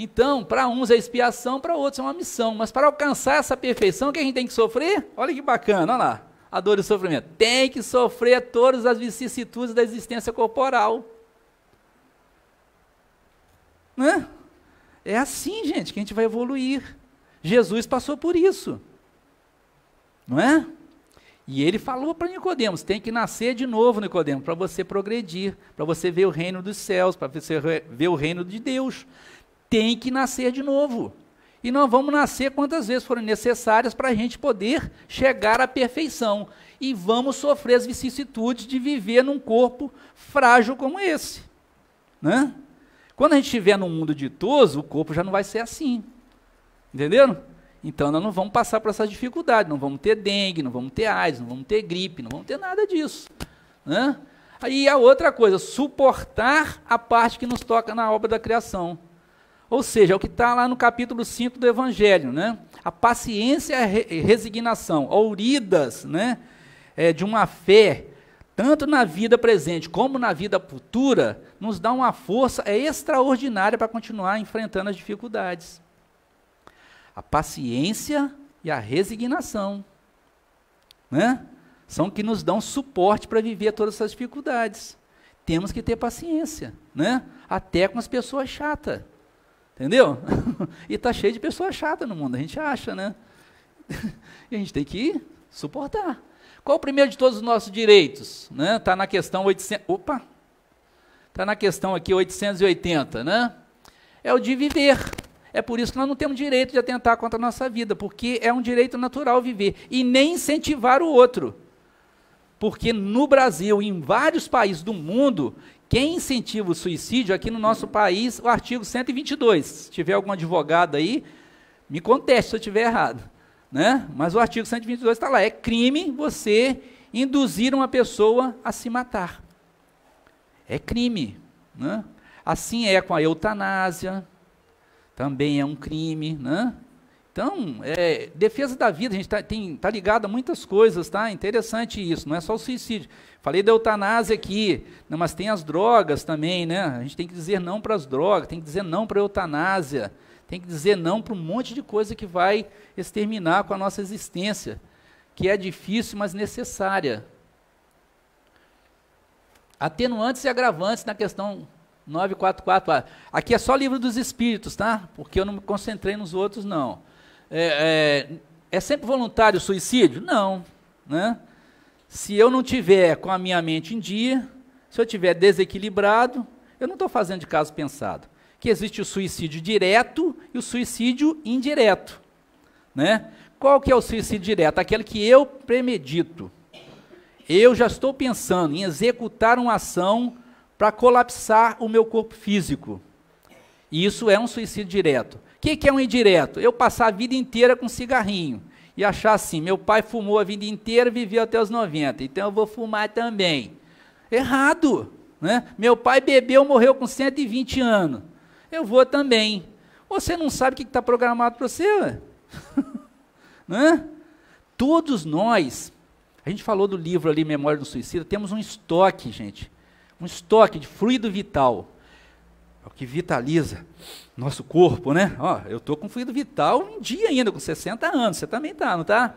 Então, para uns é expiação, para outros é uma missão. Mas para alcançar essa perfeição, o que a gente tem que sofrer? Olha que bacana, olha lá. A dor e o sofrimento. Tem que sofrer todas as vicissitudes da existência corporal. Né? É assim, gente, que a gente vai evoluir. Jesus passou por isso. Não é? E ele falou para Nicodemos, tem que nascer de novo, Nicodemos, para você progredir, para você ver o reino dos céus, para você ver o reino de Deus tem que nascer de novo. E nós vamos nascer quantas vezes forem necessárias para a gente poder chegar à perfeição. E vamos sofrer as vicissitudes de viver num corpo frágil como esse. Né? Quando a gente estiver num mundo ditoso, o corpo já não vai ser assim. Entenderam? Então nós não vamos passar por essas dificuldades, não vamos ter dengue, não vamos ter AIDS, não vamos ter gripe, não vamos ter nada disso. Né? Aí a outra coisa, suportar a parte que nos toca na obra da criação. Ou seja, é o que está lá no capítulo 5 do Evangelho, né? A paciência e a resignação, ouridas, né? É, de uma fé, tanto na vida presente como na vida futura, nos dá uma força é, extraordinária para continuar enfrentando as dificuldades. A paciência e a resignação, né? São que nos dão suporte para viver todas essas dificuldades. Temos que ter paciência, né? Até com as pessoas chatas. Entendeu? (laughs) e tá cheio de pessoa chata no mundo, a gente acha, né? (laughs) e a gente tem que suportar. Qual o primeiro de todos os nossos direitos? Está né? Tá na questão 800. Opa! Está na questão aqui 880, né? É o de viver. É por isso que nós não temos direito de atentar contra a nossa vida, porque é um direito natural viver. E nem incentivar o outro. Porque no Brasil, em vários países do mundo, quem incentiva o suicídio aqui no nosso país, o artigo 122. Se tiver algum advogado aí, me conteste se eu estiver errado. Né? Mas o artigo 122 está lá. É crime você induzir uma pessoa a se matar. É crime. Né? Assim é com a eutanásia. Também é um crime. Né? Então, é, defesa da vida, a gente está tá ligado a muitas coisas, tá? Interessante isso, não é só o suicídio. Falei da eutanásia aqui, não, mas tem as drogas também, né? A gente tem que dizer não para as drogas, tem que dizer não para a eutanásia, tem que dizer não para um monte de coisa que vai exterminar com a nossa existência, que é difícil, mas necessária. Atenuantes e agravantes na questão 944A. Aqui é só livro dos espíritos, tá? Porque eu não me concentrei nos outros, não. É, é, é sempre voluntário o suicídio? Não. Né? Se eu não tiver com a minha mente em dia, se eu tiver desequilibrado, eu não estou fazendo de caso pensado. Que existe o suicídio direto e o suicídio indireto. Né? Qual que é o suicídio direto? Aquele que eu premedito. Eu já estou pensando em executar uma ação para colapsar o meu corpo físico. E isso é um suicídio direto. O que, que é um indireto? Eu passar a vida inteira com cigarrinho e achar assim: meu pai fumou a vida inteira, viveu até os 90, então eu vou fumar também. Errado! Né? Meu pai bebeu, morreu com 120 anos. Eu vou também. Você não sabe o que está programado para você? (laughs) né? Todos nós, a gente falou do livro ali, Memória do Suicida, temos um estoque, gente. Um estoque de fluido vital o que vitaliza nosso corpo, né? Ó, eu estou com fluido vital um dia ainda, com 60 anos, você também está, não está?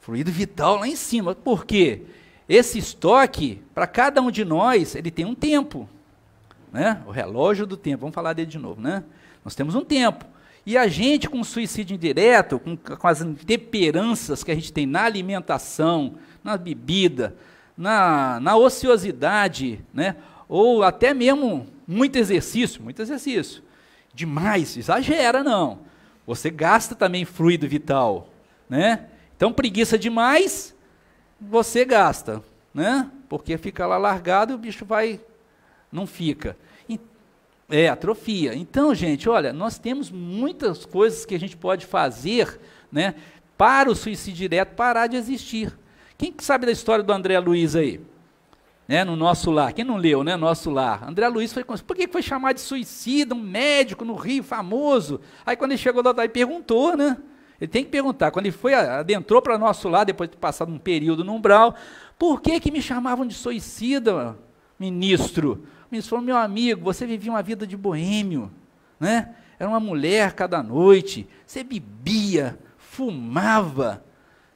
Fluido vital lá em cima. Por quê? Esse estoque, para cada um de nós, ele tem um tempo. Né? O relógio do tempo, vamos falar dele de novo, né? Nós temos um tempo. E a gente, com o suicídio indireto, com, com as intemperanças que a gente tem na alimentação, na bebida, na, na ociosidade, né? ou até mesmo muito exercício, muito exercício. Demais, exagera não. Você gasta também fluido vital, né? Então preguiça demais, você gasta, né? Porque fica lá largado e o bicho vai não fica. É, atrofia. Então, gente, olha, nós temos muitas coisas que a gente pode fazer, né, para o suicídio direto parar de existir. Quem sabe da história do André Luiz aí? né, no nosso lar. Quem não leu, né? Nosso lar. André Luiz foi. Por que foi chamado de suicida? Um médico no Rio, famoso. Aí quando ele chegou lá, daí perguntou, né? Ele tem que perguntar. Quando ele foi, adentrou para nosso lar, depois de passado um período no umbral, por que, que me chamavam de suicida, ministro? O ministro falou, meu amigo, você vivia uma vida de boêmio, né? Era uma mulher cada noite, você bebia, fumava.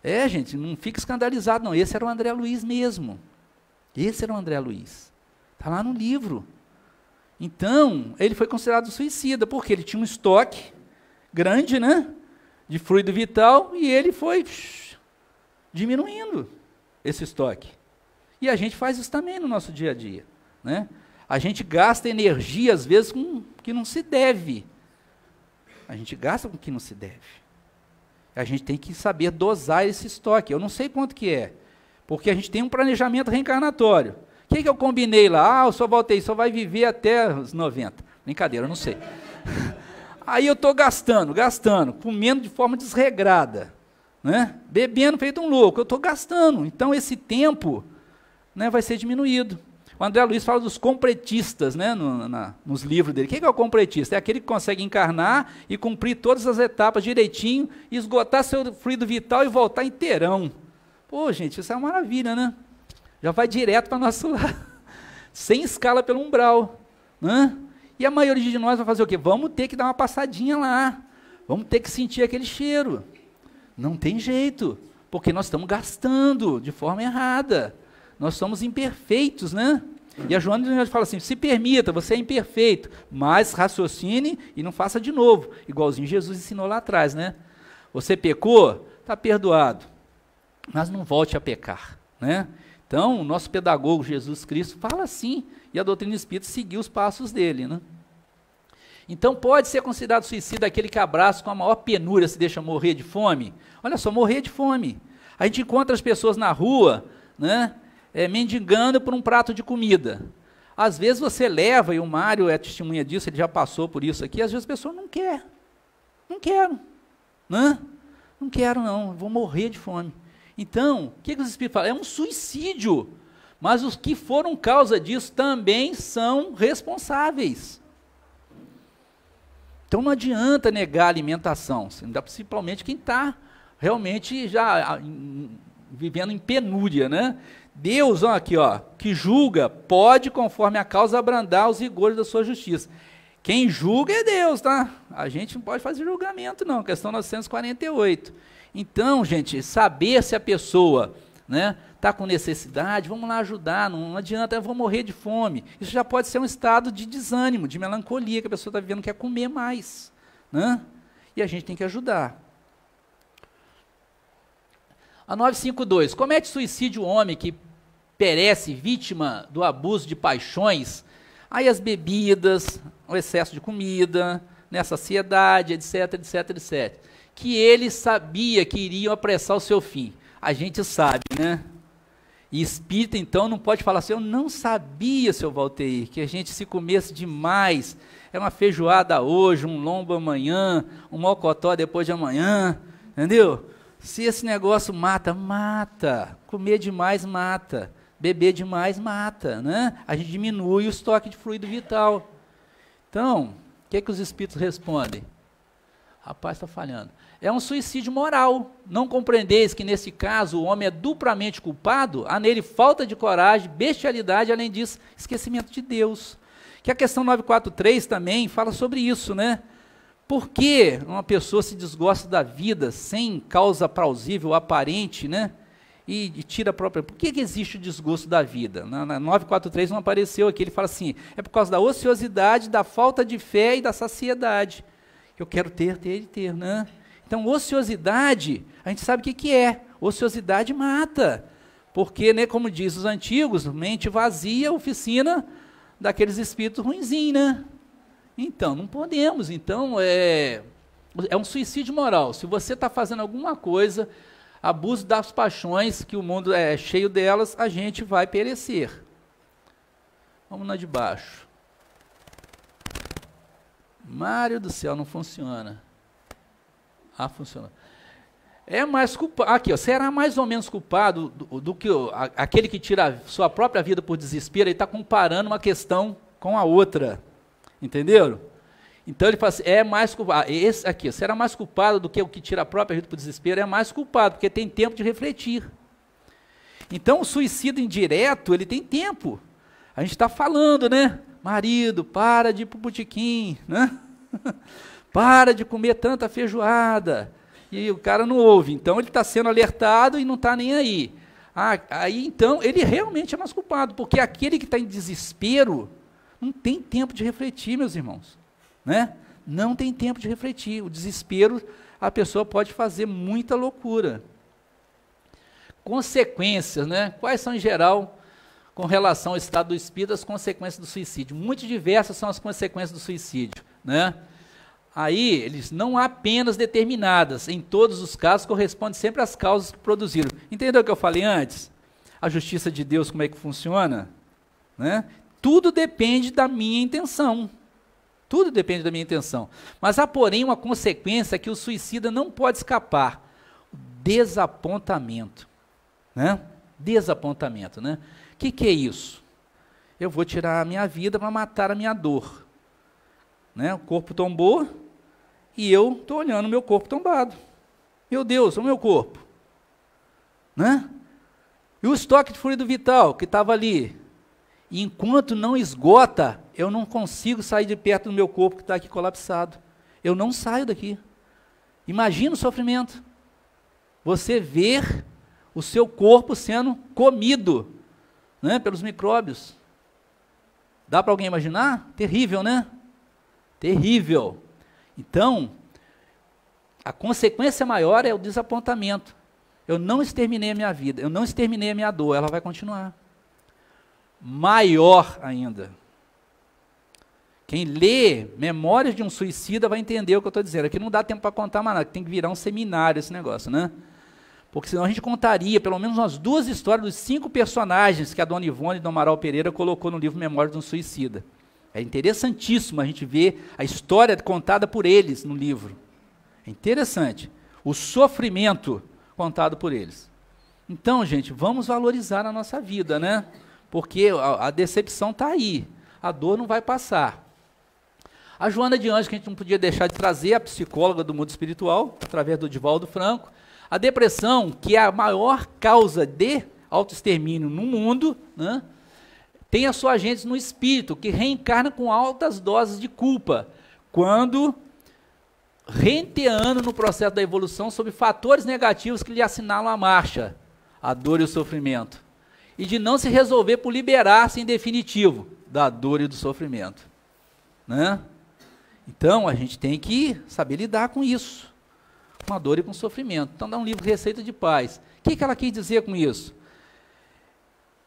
É, gente, não fique escandalizado, não. Esse era o André Luiz mesmo. Esse era o André Luiz. Está lá no livro. Então, ele foi considerado suicida, porque ele tinha um estoque grande, né? De fluido vital, e ele foi psh, diminuindo esse estoque. E a gente faz isso também no nosso dia a dia. Né? A gente gasta energia, às vezes, com que não se deve. A gente gasta com o que não se deve. A gente tem que saber dosar esse estoque. Eu não sei quanto que é. Porque a gente tem um planejamento reencarnatório. O que, que eu combinei lá? Ah, eu só voltei, só vai viver até os 90. Brincadeira, eu não sei. (laughs) Aí eu estou gastando, gastando, comendo de forma desregrada, né? bebendo feito um louco, eu estou gastando. Então esse tempo né, vai ser diminuído. O André Luiz fala dos completistas, né, no, na, nos livros dele. Quem é o completista? É aquele que consegue encarnar e cumprir todas as etapas direitinho, esgotar seu fluido vital e voltar inteirão. Pô, gente, isso é uma maravilha, né? Já vai direto para nosso (laughs) lado, sem escala pelo umbral. Né? E a maioria de nós vai fazer o quê? Vamos ter que dar uma passadinha lá. Vamos ter que sentir aquele cheiro. Não tem jeito, porque nós estamos gastando de forma errada. Nós somos imperfeitos, né? E a Joana fala assim: se permita, você é imperfeito, mas raciocine e não faça de novo, igualzinho Jesus ensinou lá atrás, né? Você pecou, está perdoado mas não volte a pecar. Né? Então, o nosso pedagogo Jesus Cristo fala assim, e a doutrina espírita seguiu os passos dele. Né? Então, pode ser considerado suicida aquele que abraça com a maior penúria, se deixa morrer de fome? Olha só, morrer de fome. A gente encontra as pessoas na rua, né, é, mendigando por um prato de comida. Às vezes você leva, e o Mário é testemunha disso, ele já passou por isso aqui, às vezes a pessoa não quer. Não quero. Né? Não quero, não. Vou morrer de fome. Então, o que, é que os espíritos falam? É um suicídio. Mas os que foram causa disso também são responsáveis. Então não adianta negar alimentação, assim, principalmente quem está realmente já ah, vivendo em penúria, né? Deus, ó, aqui, ó, que julga, pode, conforme a causa, abrandar os rigores da sua justiça. Quem julga é Deus, tá? A gente não pode fazer julgamento, não. Questão 948. Então, gente, saber se a pessoa né, está com necessidade, vamos lá ajudar, não, adianta, eu vou morrer de fome. Isso já pode ser um estado de desânimo, de melancolia, que a pessoa está vivendo, quer comer mais. Né? E a gente tem que ajudar. A 952. Comete suicídio o homem que perece vítima do abuso de paixões. Aí as bebidas, o excesso de comida, nessa né, a saciedade, etc, etc, etc que ele sabia que iriam apressar o seu fim. A gente sabe, né? E espírita, então, não pode falar assim, eu não sabia, seu Valteir, que a gente se comesse demais. É uma feijoada hoje, um lombo amanhã, um mocotó depois de amanhã, entendeu? Se esse negócio mata, mata. Comer demais, mata. Beber demais, mata, né? A gente diminui o estoque de fluido vital. Então, o que, é que os espíritos respondem? Rapaz, está falhando é um suicídio moral. Não compreendeis que nesse caso o homem é duplamente culpado? Há nele falta de coragem, bestialidade, além disso, esquecimento de Deus. Que a questão 943 também fala sobre isso, né? Por que uma pessoa se desgosta da vida sem causa plausível, aparente, né? E, e tira a própria. Por que, que existe o desgosto da vida? Na, na 943 não apareceu aqui. Ele fala assim: é por causa da ociosidade, da falta de fé e da saciedade. Eu quero ter, ter e ter, né? Então, ociosidade, a gente sabe o que, que é. Ociosidade mata. Porque, né, como diz os antigos, mente vazia, oficina daqueles espíritos ruinzinhos, né? Então, não podemos. Então, é, é um suicídio moral. Se você está fazendo alguma coisa, abuso das paixões, que o mundo é cheio delas, a gente vai perecer. Vamos na de baixo. Mário do céu, não funciona a ah, funcionar. É mais culpado. Aqui, ó, será mais ou menos culpado do, do que ó, aquele que tira a sua própria vida por desespero e está comparando uma questão com a outra. Entenderam? Então ele fala assim, é mais culpado. Ah, esse aqui, ó, será mais culpado do que o que tira a própria vida por desespero? É mais culpado, porque tem tempo de refletir. Então o suicídio indireto, ele tem tempo. A gente está falando, né? Marido, para de ir para o botequim, né? (laughs) para de comer tanta feijoada. E o cara não ouve. Então ele está sendo alertado e não está nem aí. Ah, aí então ele realmente é mais culpado, porque aquele que está em desespero não tem tempo de refletir, meus irmãos. Né? Não tem tempo de refletir. O desespero, a pessoa pode fazer muita loucura. Consequências, né? Quais são, em geral, com relação ao estado do espírito, as consequências do suicídio? Muito diversas são as consequências do suicídio, né? Aí, eles não há penas determinadas. Em todos os casos, corresponde sempre às causas que produziram. Entendeu o que eu falei antes? A justiça de Deus, como é que funciona? Né? Tudo depende da minha intenção. Tudo depende da minha intenção. Mas há, porém, uma consequência que o suicida não pode escapar: desapontamento. Né? Desapontamento. O né? que, que é isso? Eu vou tirar a minha vida para matar a minha dor. Né? O corpo tombou, e eu estou olhando o meu corpo tombado. Meu Deus, o meu corpo. Né? E o estoque de fluido vital que estava ali. E enquanto não esgota, eu não consigo sair de perto do meu corpo que está aqui colapsado. Eu não saio daqui. Imagina o sofrimento. Você ver o seu corpo sendo comido né, pelos micróbios. Dá para alguém imaginar? Terrível, né? Terrível. Então, a consequência maior é o desapontamento. Eu não exterminei a minha vida, eu não exterminei a minha dor, ela vai continuar. Maior ainda. Quem lê Memórias de um Suicida vai entender o que eu estou dizendo. Aqui não dá tempo para contar mais nada, tem que virar um seminário esse negócio, né? Porque senão a gente contaria pelo menos umas duas histórias dos cinco personagens que a Dona Ivone do Amaral Pereira colocou no livro Memórias de um Suicida. É interessantíssimo a gente ver a história contada por eles no livro. É interessante. O sofrimento contado por eles. Então, gente, vamos valorizar a nossa vida, né? Porque a, a decepção está aí. A dor não vai passar. A Joana de Anjos, que a gente não podia deixar de trazer, a psicóloga do mundo espiritual, através do Divaldo Franco. A depressão, que é a maior causa de autoextermínio no mundo, né? Tem a sua agente no espírito, que reencarna com altas doses de culpa, quando renteando no processo da evolução sobre fatores negativos que lhe assinalam a marcha, a dor e o sofrimento, e de não se resolver por liberar-se em definitivo da dor e do sofrimento. Né? Então, a gente tem que saber lidar com isso, com a dor e com o sofrimento. Então, dá um livro Receita de Paz. O que, que ela quis dizer com isso?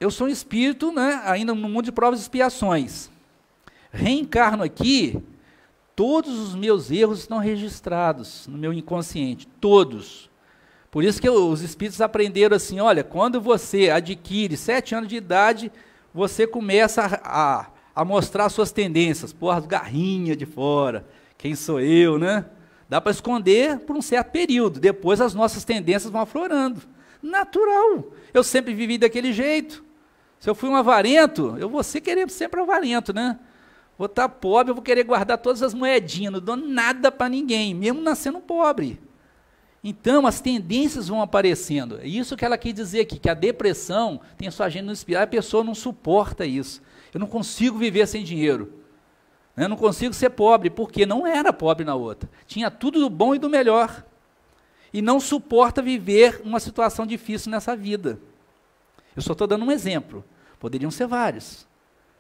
eu sou um espírito, né, ainda no mundo de provas e expiações. Reencarno aqui, todos os meus erros estão registrados no meu inconsciente, todos. Por isso que eu, os espíritos aprenderam assim: olha, quando você adquire sete anos de idade, você começa a, a, a mostrar suas tendências, pôr as garrinhas de fora, quem sou eu, né? Dá para esconder por um certo período, depois as nossas tendências vão aflorando. Natural. Eu sempre vivi daquele jeito. Se eu fui um avarento, eu vou ser querer sempre avarento, né? Vou estar tá pobre, eu vou querer guardar todas as moedinhas, não dou nada para ninguém, mesmo nascendo pobre. Então as tendências vão aparecendo. É isso que ela quer dizer aqui, que a depressão tem a sua agenda no espiral, a pessoa não suporta isso. Eu não consigo viver sem dinheiro. Né? Eu não consigo ser pobre, porque não era pobre na outra. Tinha tudo do bom e do melhor. E não suporta viver uma situação difícil nessa vida. Eu só estou dando um exemplo. Poderiam ser vários.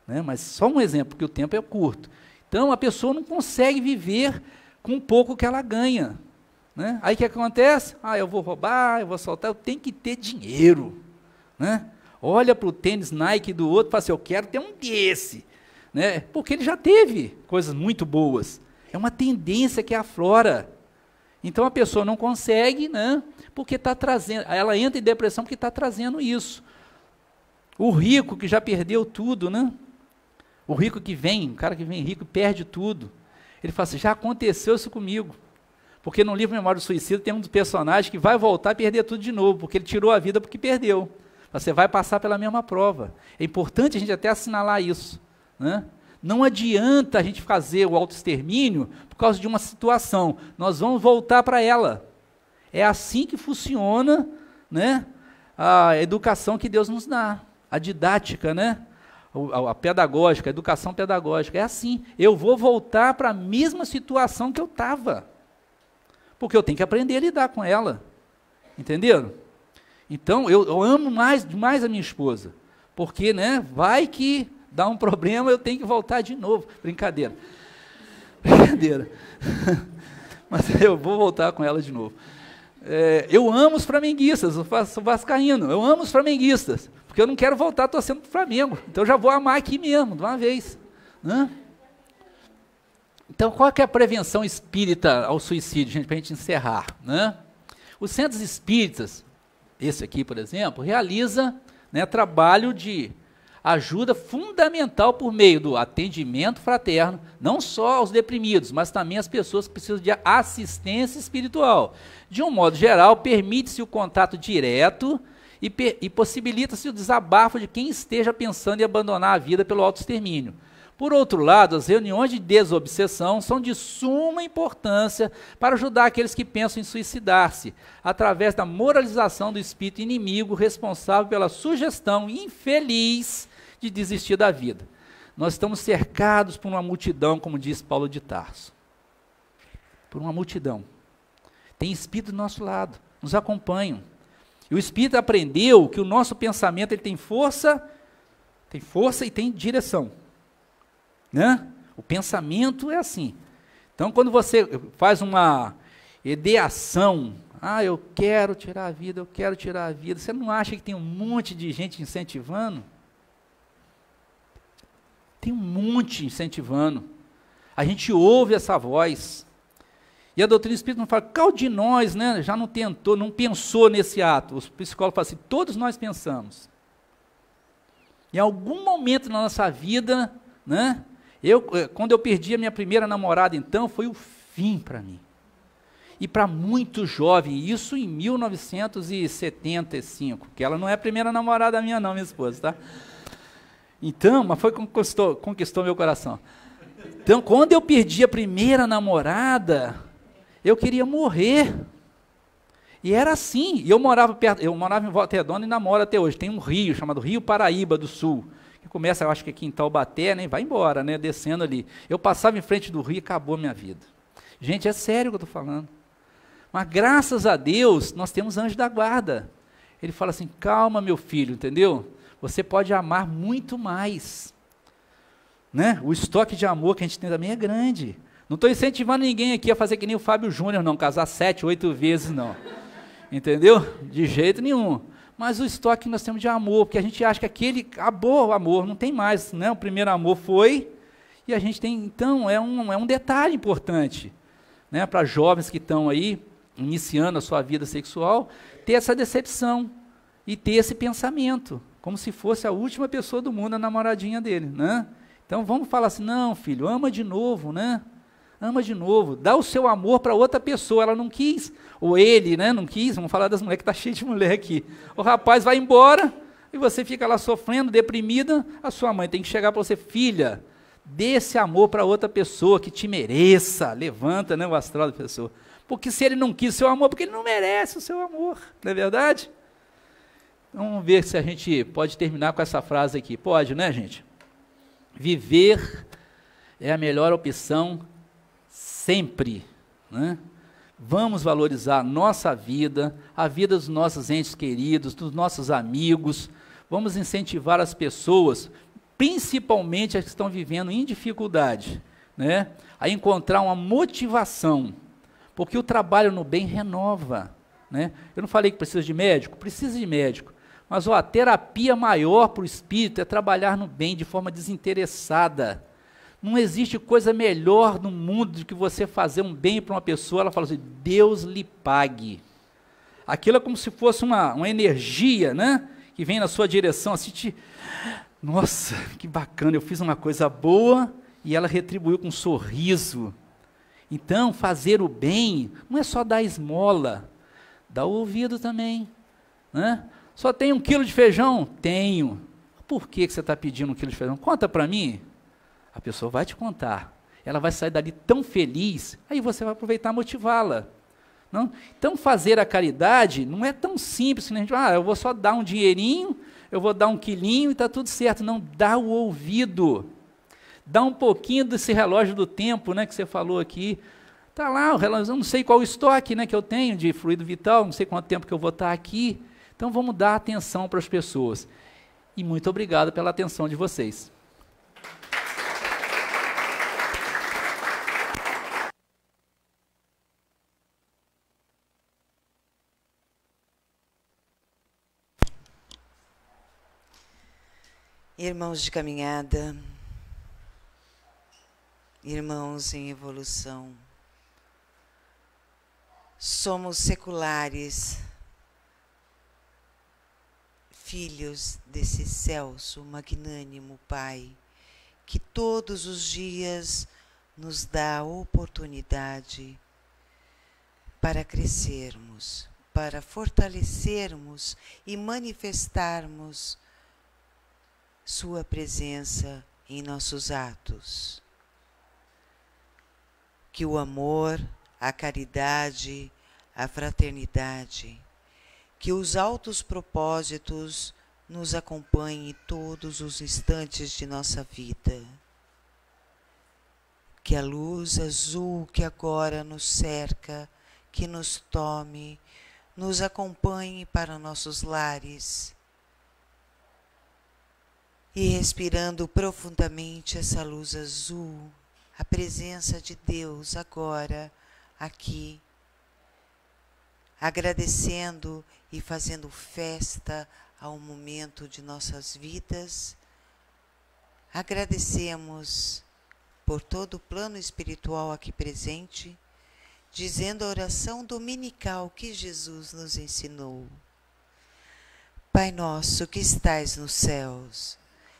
Né? Mas só um exemplo, porque o tempo é curto. Então, a pessoa não consegue viver com o pouco que ela ganha. Né? Aí o que acontece? Ah, eu vou roubar, eu vou soltar, eu tenho que ter dinheiro. Né? Olha para o tênis Nike do outro e fala assim, eu quero ter um desse. Né? Porque ele já teve coisas muito boas. É uma tendência que aflora. Então a pessoa não consegue, né? porque está trazendo. Ela entra em depressão porque está trazendo isso. O rico que já perdeu tudo, né? O rico que vem, o cara que vem rico perde tudo. Ele fala assim: já aconteceu isso comigo. Porque no livro Memória do Suicídio tem um dos personagens que vai voltar a perder tudo de novo, porque ele tirou a vida porque perdeu. Você vai passar pela mesma prova. É importante a gente até assinalar isso. Né? Não adianta a gente fazer o autoextermínio por causa de uma situação. Nós vamos voltar para ela. É assim que funciona né, a educação que Deus nos dá a didática, né? A, a pedagógica, a educação pedagógica. É assim. Eu vou voltar para a mesma situação que eu estava. Porque eu tenho que aprender a lidar com ela. Entenderam? Então, eu, eu amo mais demais a minha esposa. Porque, né, vai que dá um problema, eu tenho que voltar de novo. Brincadeira. (laughs) Brincadeira. (laughs) Mas eu vou voltar com ela de novo. É, eu amo os flamenguistas, eu faço vascaíno, eu amo os flamenguistas, porque eu não quero voltar torcendo para o Flamengo. Então eu já vou amar aqui mesmo, de uma vez. Né? Então qual é a prevenção espírita ao suicídio, gente, para a gente encerrar? Né? Os centros espíritas, esse aqui, por exemplo, realiza né, trabalho de ajuda fundamental por meio do atendimento fraterno, não só aos deprimidos, mas também às pessoas que precisam de assistência espiritual. De um modo geral, permite-se o contato direto e, e possibilita-se o desabafo de quem esteja pensando em abandonar a vida pelo autoextermínio. Por outro lado, as reuniões de desobsessão são de suma importância para ajudar aqueles que pensam em suicidar-se, através da moralização do espírito inimigo responsável pela sugestão infeliz de desistir da vida. Nós estamos cercados por uma multidão, como diz Paulo de Tarso. Por uma multidão. Tem espírito do nosso lado, nos acompanham. E o espírito aprendeu que o nosso pensamento ele tem força, tem força e tem direção. Né? O pensamento é assim. Então, quando você faz uma ideação, ah, eu quero tirar a vida, eu quero tirar a vida, você não acha que tem um monte de gente incentivando? Tem um monte incentivando. A gente ouve essa voz. E a doutrina espírita não fala, qual de nós né, já não tentou, não pensou nesse ato? Os psicólogos falam assim, todos nós pensamos. Em algum momento na nossa vida, né, eu, eh, quando eu perdi a minha primeira namorada, então, foi o fim para mim. E para muito jovem, isso em 1975, que ela não é a primeira namorada minha não, minha esposa, tá? Então, mas foi conquistou, conquistou meu coração. Então, quando eu perdi a primeira namorada, eu queria morrer. E era assim. Eu morava perto, eu morava em Volta Redonda e namoro até hoje. Tem um rio chamado Rio Paraíba do Sul, que começa, eu acho que aqui em Taubaté, né, vai embora, né, descendo ali. Eu passava em frente do rio e acabou a minha vida. Gente, é sério o que eu estou falando. Mas graças a Deus, nós temos anjo da guarda. Ele fala assim: "Calma, meu filho", entendeu? você pode amar muito mais. Né? O estoque de amor que a gente tem também é grande. Não estou incentivando ninguém aqui a fazer que nem o Fábio Júnior, não, casar sete, oito vezes, não. Entendeu? De jeito nenhum. Mas o estoque que nós temos de amor, porque a gente acha que aquele acabou o amor, não tem mais, né? O primeiro amor foi, e a gente tem, então, é um, é um detalhe importante, né? Para jovens que estão aí, iniciando a sua vida sexual, ter essa decepção e ter esse pensamento como se fosse a última pessoa do mundo, a namoradinha dele, né? Então vamos falar assim, não, filho, ama de novo, né? Ama de novo, dá o seu amor para outra pessoa, ela não quis, ou ele, né, não quis, vamos falar das mulheres que tá cheio de mulher aqui. O rapaz vai embora e você fica lá sofrendo, deprimida, a sua mãe tem que chegar para assim, você, filha, dê esse amor para outra pessoa que te mereça. Levanta, né, o astral da pessoa. Porque se ele não quis seu amor, porque ele não merece o seu amor, não é verdade? vamos ver se a gente pode terminar com essa frase aqui. Pode, né, gente? Viver é a melhor opção sempre. Né? Vamos valorizar a nossa vida, a vida dos nossos entes queridos, dos nossos amigos. Vamos incentivar as pessoas, principalmente as que estão vivendo em dificuldade, né? a encontrar uma motivação. Porque o trabalho no bem renova. Né? Eu não falei que precisa de médico? Precisa de médico. Mas ó, a terapia maior para o espírito é trabalhar no bem de forma desinteressada. Não existe coisa melhor no mundo do que você fazer um bem para uma pessoa, ela fala assim, Deus lhe pague. Aquilo é como se fosse uma, uma energia, né? Que vem na sua direção, assim, te... nossa, que bacana, eu fiz uma coisa boa e ela retribuiu com um sorriso. Então, fazer o bem não é só dar esmola, dá o ouvido também, né? Só tenho um quilo de feijão? Tenho. Por que, que você está pedindo um quilo de feijão? Conta para mim. A pessoa vai te contar. Ela vai sair dali tão feliz, aí você vai aproveitar motivá-la. Não? Então, fazer a caridade não é tão simples, né? ah, eu vou só dar um dinheirinho, eu vou dar um quilinho e está tudo certo. Não, dá o ouvido. Dá um pouquinho desse relógio do tempo né, que você falou aqui. Está lá, o relógio, eu não sei qual o estoque né, que eu tenho de fluido vital, não sei quanto tempo que eu vou estar tá aqui. Então vamos dar atenção para as pessoas. E muito obrigado pela atenção de vocês. Irmãos de caminhada, irmãos em evolução, somos seculares filhos desse Celso magnânimo Pai, que todos os dias nos dá a oportunidade para crescermos, para fortalecermos e manifestarmos Sua presença em nossos atos. Que o amor, a caridade, a fraternidade, que os altos propósitos nos acompanhem todos os instantes de nossa vida. Que a luz azul que agora nos cerca, que nos tome, nos acompanhe para nossos lares. E respirando profundamente essa luz azul, a presença de Deus agora, aqui, agradecendo e fazendo festa ao momento de nossas vidas, agradecemos por todo o plano espiritual aqui presente, dizendo a oração dominical que Jesus nos ensinou. Pai nosso que estais nos céus,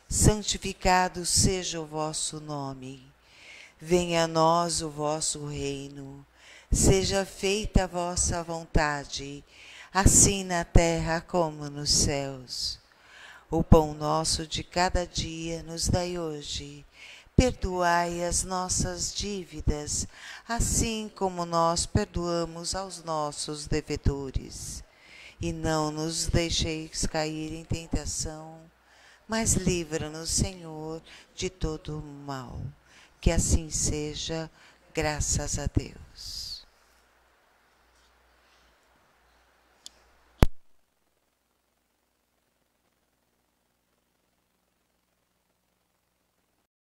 santificado seja o vosso nome. Venha a nós o vosso reino. Seja feita a vossa vontade, assim na terra como nos céus. O pão nosso de cada dia nos dai hoje. Perdoai as nossas dívidas, assim como nós perdoamos aos nossos devedores. E não nos deixeis cair em tentação, mas livra-nos, Senhor, de todo o mal. Que assim seja, graças a Deus.